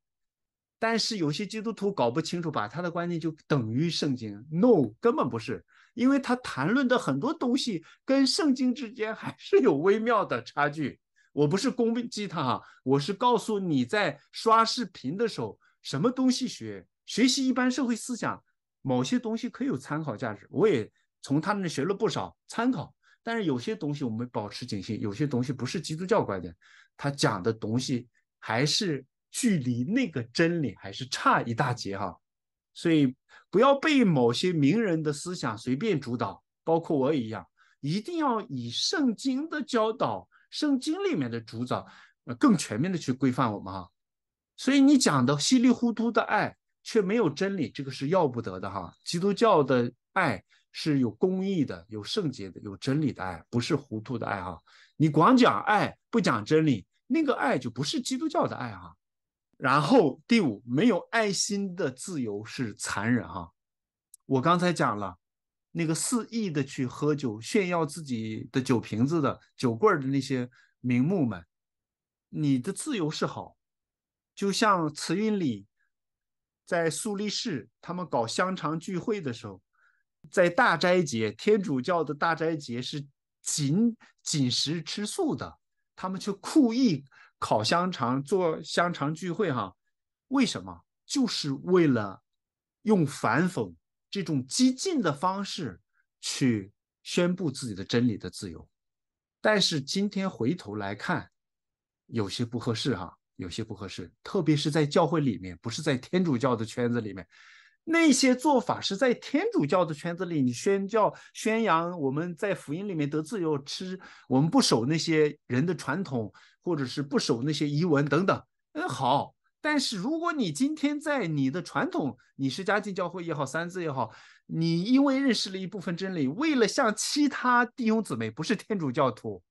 Speaker 1: 但是有些基督徒搞不清楚，把他的观念就等于圣经，no，根本不是，因为他谈论的很多东西跟圣经之间还是有微妙的差距。我不是攻击他哈，我是告诉你，在刷视频的时候，什么东西学学习一般社会思想，某些东西可有参考价值。我也从他们那学了不少参考，但是有些东西我们保持警惕，有些东西不是基督教观点，他讲的东西还是。距离那个真理还是差一大截哈，所以不要被某些名人的思想随便主导，包括我一样，一定要以圣经的教导、圣经里面的主导，呃，更全面的去规范我们哈。所以你讲的稀里糊涂的爱，却没有真理，这个是要不得的哈。基督教的爱是有公义的、有圣洁的、有真理的爱，不是糊涂的爱哈。你光讲爱不讲真理，那个爱就不是基督教的爱哈。然后第五，没有爱心的自由是残忍哈。我刚才讲了，那个肆意的去喝酒、炫耀自己的酒瓶子的、酒柜的那些名目们，你的自由是好。就像慈云里，在苏黎世他们搞香肠聚会的时候，在大斋节，天主教的大斋节是紧紧食吃素的，他们却故意。烤香肠做香肠聚会哈，为什么？就是为了用反讽这种激进的方式去宣布自己的真理的自由。但是今天回头来看，有些不合适哈，有些不合适，特别是在教会里面，不是在天主教的圈子里面。那些做法是在天主教的圈子里，你宣教宣扬我们在福音里面得自由，吃我们不守那些人的传统。或者是不守那些仪文等等，嗯好。但是如果你今天在你的传统，你是家境教会也好，三字也好，你因为认识了一部分真理，为了向其他弟兄姊妹，不是天主教徒，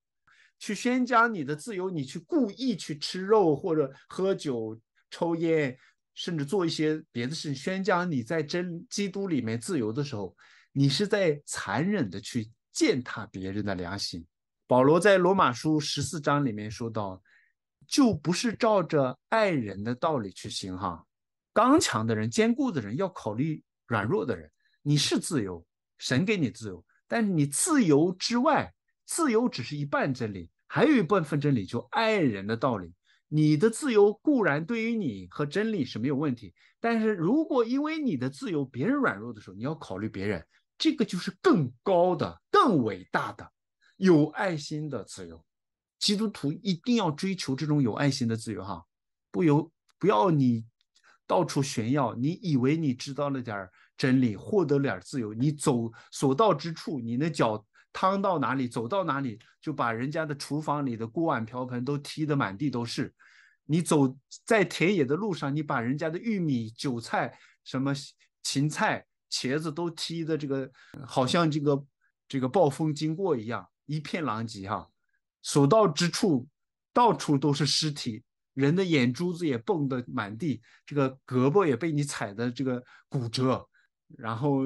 Speaker 1: 去宣讲你的自由，你去故意去吃肉或者喝酒、抽烟，甚至做一些别的事，宣讲你在真基督里面自由的时候，你是在残忍的去践踏别人的良心。保罗在罗马书十四章里面说到，就不是照着爱人的道理去行哈。刚强的人、坚固的人要考虑软弱的人。你是自由，神给你自由，但你自由之外，自由只是一半真理，还有一部分真理就爱人的道理。你的自由固然对于你和真理是没有问题，但是如果因为你的自由别人软弱的时候，你要考虑别人，这个就是更高的、更伟大的。有爱心的自由，基督徒一定要追求这种有爱心的自由。哈，不由不要你到处炫耀，你以为你知道了点儿真理，获得点儿自由，你走所到之处，你的脚趟到哪里，走到哪里就把人家的厨房里的锅碗瓢盆都踢得满地都是。你走在田野的路上，你把人家的玉米、韭菜、什么芹菜、茄子都踢得这个好像这个这个暴风经过一样。一片狼藉哈，所到之处到处都是尸体，人的眼珠子也蹦得满地，这个胳膊也被你踩的这个骨折，然后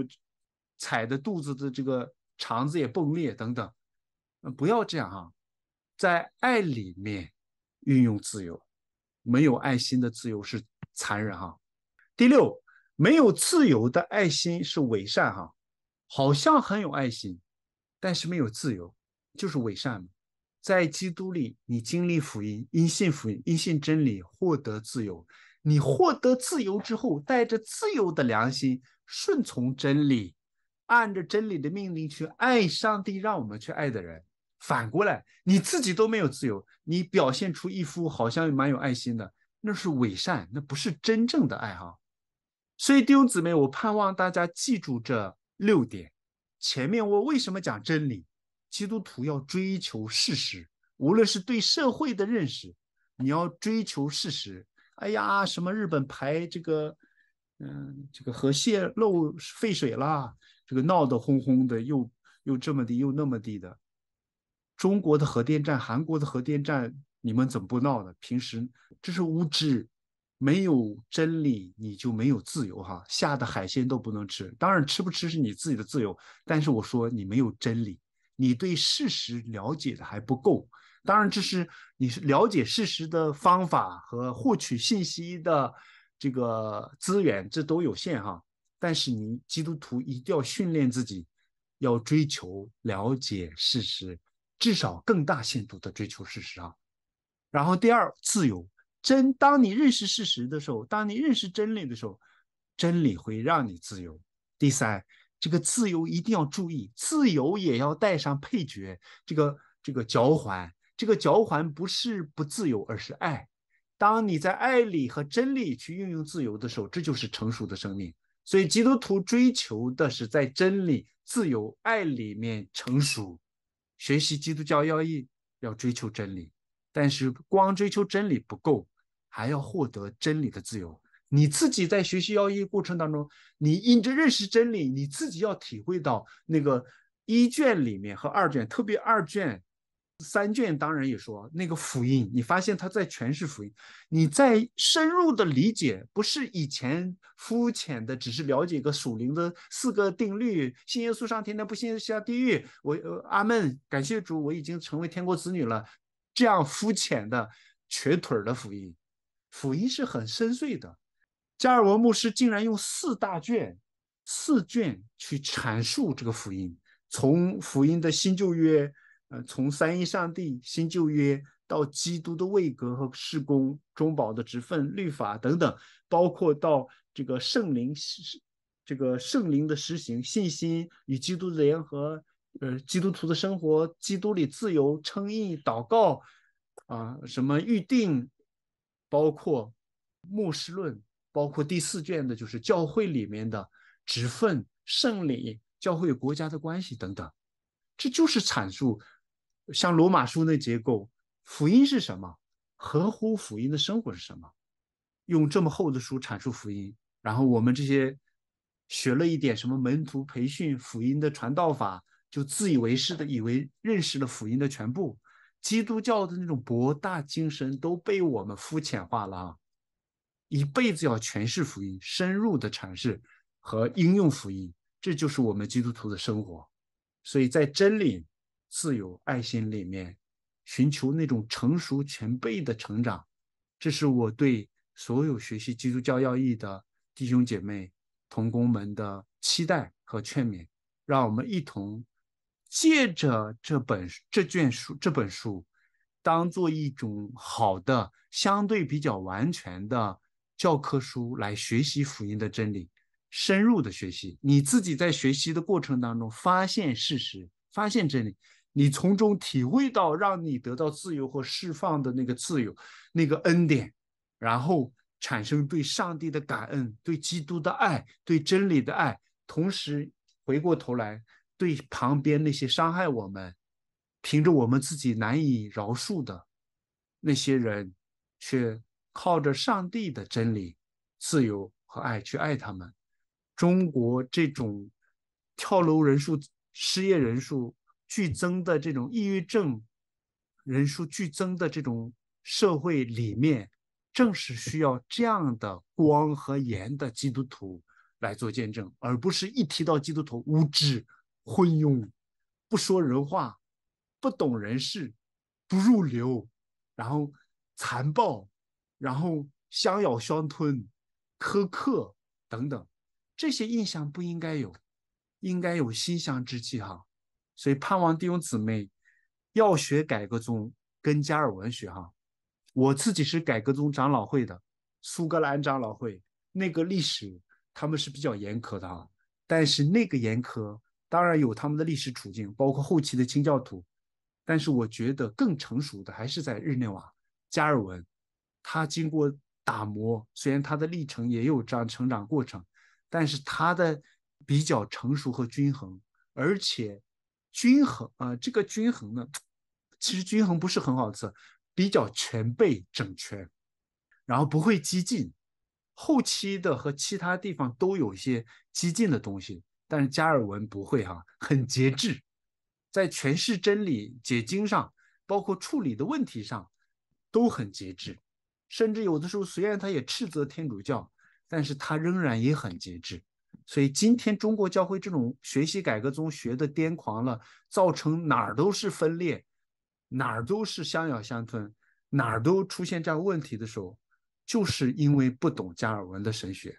Speaker 1: 踩的肚子的这个肠子也崩裂等等。嗯，不要这样哈，在爱里面运用自由，没有爱心的自由是残忍哈。第六，没有自由的爱心是伪善哈，好像很有爱心，但是没有自由。就是伪善嘛，在基督里，你经历福音，因信福音，因信真理获得自由。你获得自由之后，带着自由的良心，顺从真理，按着真理的命令去爱上帝，让我们去爱的人。反过来，你自己都没有自由，你表现出一副好像蛮有爱心的，那是伪善，那不是真正的爱哈。所以弟兄姊妹，我盼望大家记住这六点。前面我为什么讲真理？基督徒要追求事实，无论是对社会的认识，你要追求事实。哎呀，什么日本排这个，嗯，这个核泄漏废水啦，这个闹得轰轰的，又又这么地，又那么地的。中国的核电站，韩国的核电站，你们怎么不闹呢？平时这是无知，没有真理，你就没有自由哈。下的海鲜都不能吃，当然吃不吃是你自己的自由，但是我说你没有真理。你对事实了解的还不够，当然这是你是了解事实的方法和获取信息的这个资源，这都有限哈。但是你基督徒一定要训练自己，要追求了解事实，至少更大限度的追求事实啊。然后第二，自由真，当你认识事实的时候，当你认识真理的时候，真理会让你自由。第三。这个自由一定要注意，自由也要带上配角。这个这个脚环，这个脚环不是不自由，而是爱。当你在爱里和真理去运用自由的时候，这就是成熟的生命。所以基督徒追求的是在真理、自由、爱里面成熟。学习基督教要义，要追求真理，但是光追求真理不够，还要获得真理的自由。你自己在学习《要义过程当中，你因着认识真理，你自己要体会到那个一卷里面和二卷，特别二卷、三卷，当然也说那个福音，你发现它在诠释福音，你在深入的理解，不是以前肤浅的，只是了解个属灵的四个定律：信耶稣上天，堂，不信下地狱。我阿门，感谢主，我已经成为天国子女了。这样肤浅的、瘸腿儿的福音，福音是很深邃的。加尔文牧师竟然用四大卷、四卷去阐述这个福音，从福音的新旧约，呃，从三一上帝、新旧约到基督的位格和施工、中保的职分、律法等等，包括到这个圣灵这个圣灵的实行、信心与基督的联合，呃，基督徒的生活、基督里自由、称义、祷告啊，什么预定，包括牧师论。包括第四卷的，就是教会里面的职份、圣礼、教会与国家的关系等等，这就是阐述像罗马书那结构。福音是什么？合乎福音的生活是什么？用这么厚的书阐述福音，然后我们这些学了一点什么门徒培训、福音的传道法，就自以为是的，以为认识了福音的全部。基督教的那种博大精深都被我们肤浅化了。啊！一辈子要诠释福音，深入的阐释和应用福音，这就是我们基督徒的生活。所以在真理、自由、爱心里面，寻求那种成熟前辈的成长，这是我对所有学习基督教要义的弟兄姐妹、同工们的期待和劝勉。让我们一同借着这本这卷书这本书，当做一种好的、相对比较完全的。教科书来学习福音的真理，深入的学习，你自己在学习的过程当中发现事实，发现真理，你从中体会到让你得到自由和释放的那个自由，那个恩典，然后产生对上帝的感恩，对基督的爱，对真理的爱，同时回过头来对旁边那些伤害我们，凭着我们自己难以饶恕的那些人，却。靠着上帝的真理、自由和爱去爱他们。中国这种跳楼人数、失业人数剧增的这种抑郁症人数剧增的这种社会里面，正是需要这样的光和盐的基督徒来做见证，而不是一提到基督徒无知、昏庸、不说人话、不懂人事、不入流，然后残暴。然后，相咬相吞，苛刻等等，这些印象不应该有，应该有心香之气哈。所以，盼望弟兄姊妹要学改革宗，跟加尔文学哈。我自己是改革宗长老会的苏格兰长老会，那个历史他们是比较严苛的哈。但是那个严苛，当然有他们的历史处境，包括后期的清教徒。但是我觉得更成熟的还是在日内瓦加尔文。他经过打磨，虽然他的历程也有这样成长过程，但是他的比较成熟和均衡，而且均衡啊，这个均衡呢，其实均衡不是很好词，比较全备、整全，然后不会激进。后期的和其他地方都有一些激进的东西，但是加尔文不会哈，很节制，在诠释真理、解经上，包括处理的问题上，都很节制。甚至有的时候，虽然他也斥责天主教，但是他仍然也很节制。所以今天中国教会这种学习改革宗学的癫狂了，造成哪儿都是分裂，哪儿都是相咬相吞，哪儿都出现这样问题的时候，就是因为不懂加尔文的神学，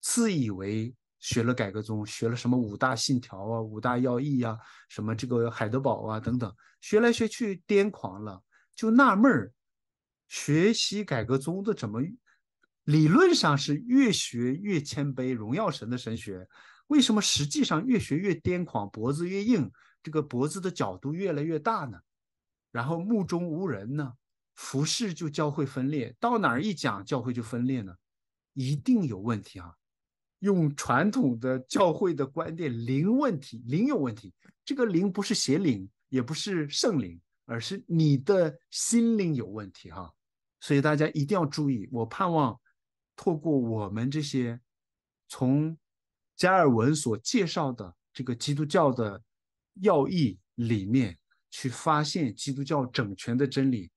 Speaker 1: 自以为学了改革宗，学了什么五大信条啊、五大要义啊、什么这个海德堡啊等等，学来学去癫狂了，就纳闷儿。学习改革宗的怎么？理论上是越学越谦卑，荣耀神的神学，为什么实际上越学越癫狂，脖子越硬，这个脖子的角度越来越大呢？然后目中无人呢？服饰就教会分裂，到哪儿一讲教会就分裂呢？一定有问题啊！用传统的教会的观点，灵问题灵有问题，这个灵不是邪灵，也不是圣灵，而是你的心灵有问题哈。所以大家一定要注意，我盼望透过我们这些从加尔文所介绍的这个基督教的要义里面，去发现基督教整全的真理，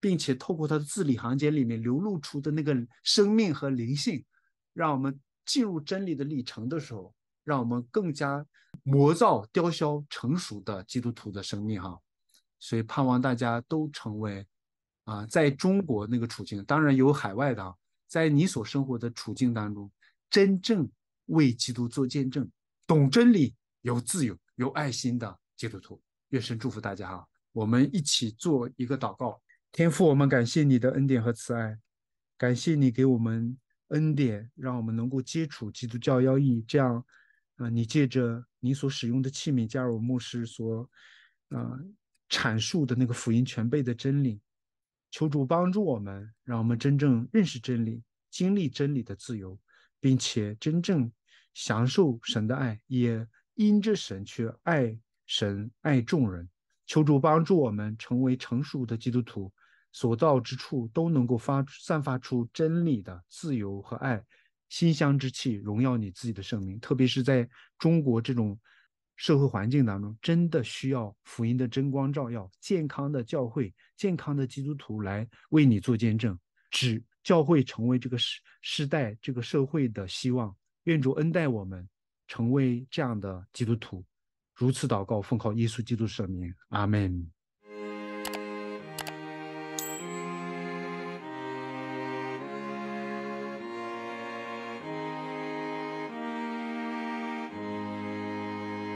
Speaker 1: 并且透过他的字里行间里面流露出的那个生命和灵性，让我们进入真理的历程的时候，让我们更加磨造雕削成熟的基督徒的生命哈。所以盼望大家都成为。啊，在中国那个处境，当然有海外的，在你所生活的处境当中，真正为基督做见证、懂真理、有自由、有爱心的基督徒，愿神祝福大家哈！我们一起做一个祷告，天父，我们感谢你的恩典和慈爱，感谢你给我们恩典，让我们能够接触基督教要义，这样啊，你借着你所使用的器皿，加入牧师所啊阐述的那个福音全备的真理。求主帮助我们，让我们真正认识真理，经历真理的自由，并且真正享受神的爱，也因着神去爱神、爱众人。求主帮助我们成为成熟的基督徒，所到之处都能够发散发出真理的自由和爱馨香之气，荣耀你自己的圣名，特别是在中国这种。社会环境当中，真的需要福音的真光照耀，健康的教会，健康的基督徒来为你做见证，使教会成为这个时时代、这个社会的希望。愿主恩待我们，成为这样的基督徒。如此祷告，奉靠耶稣基督圣名，阿门。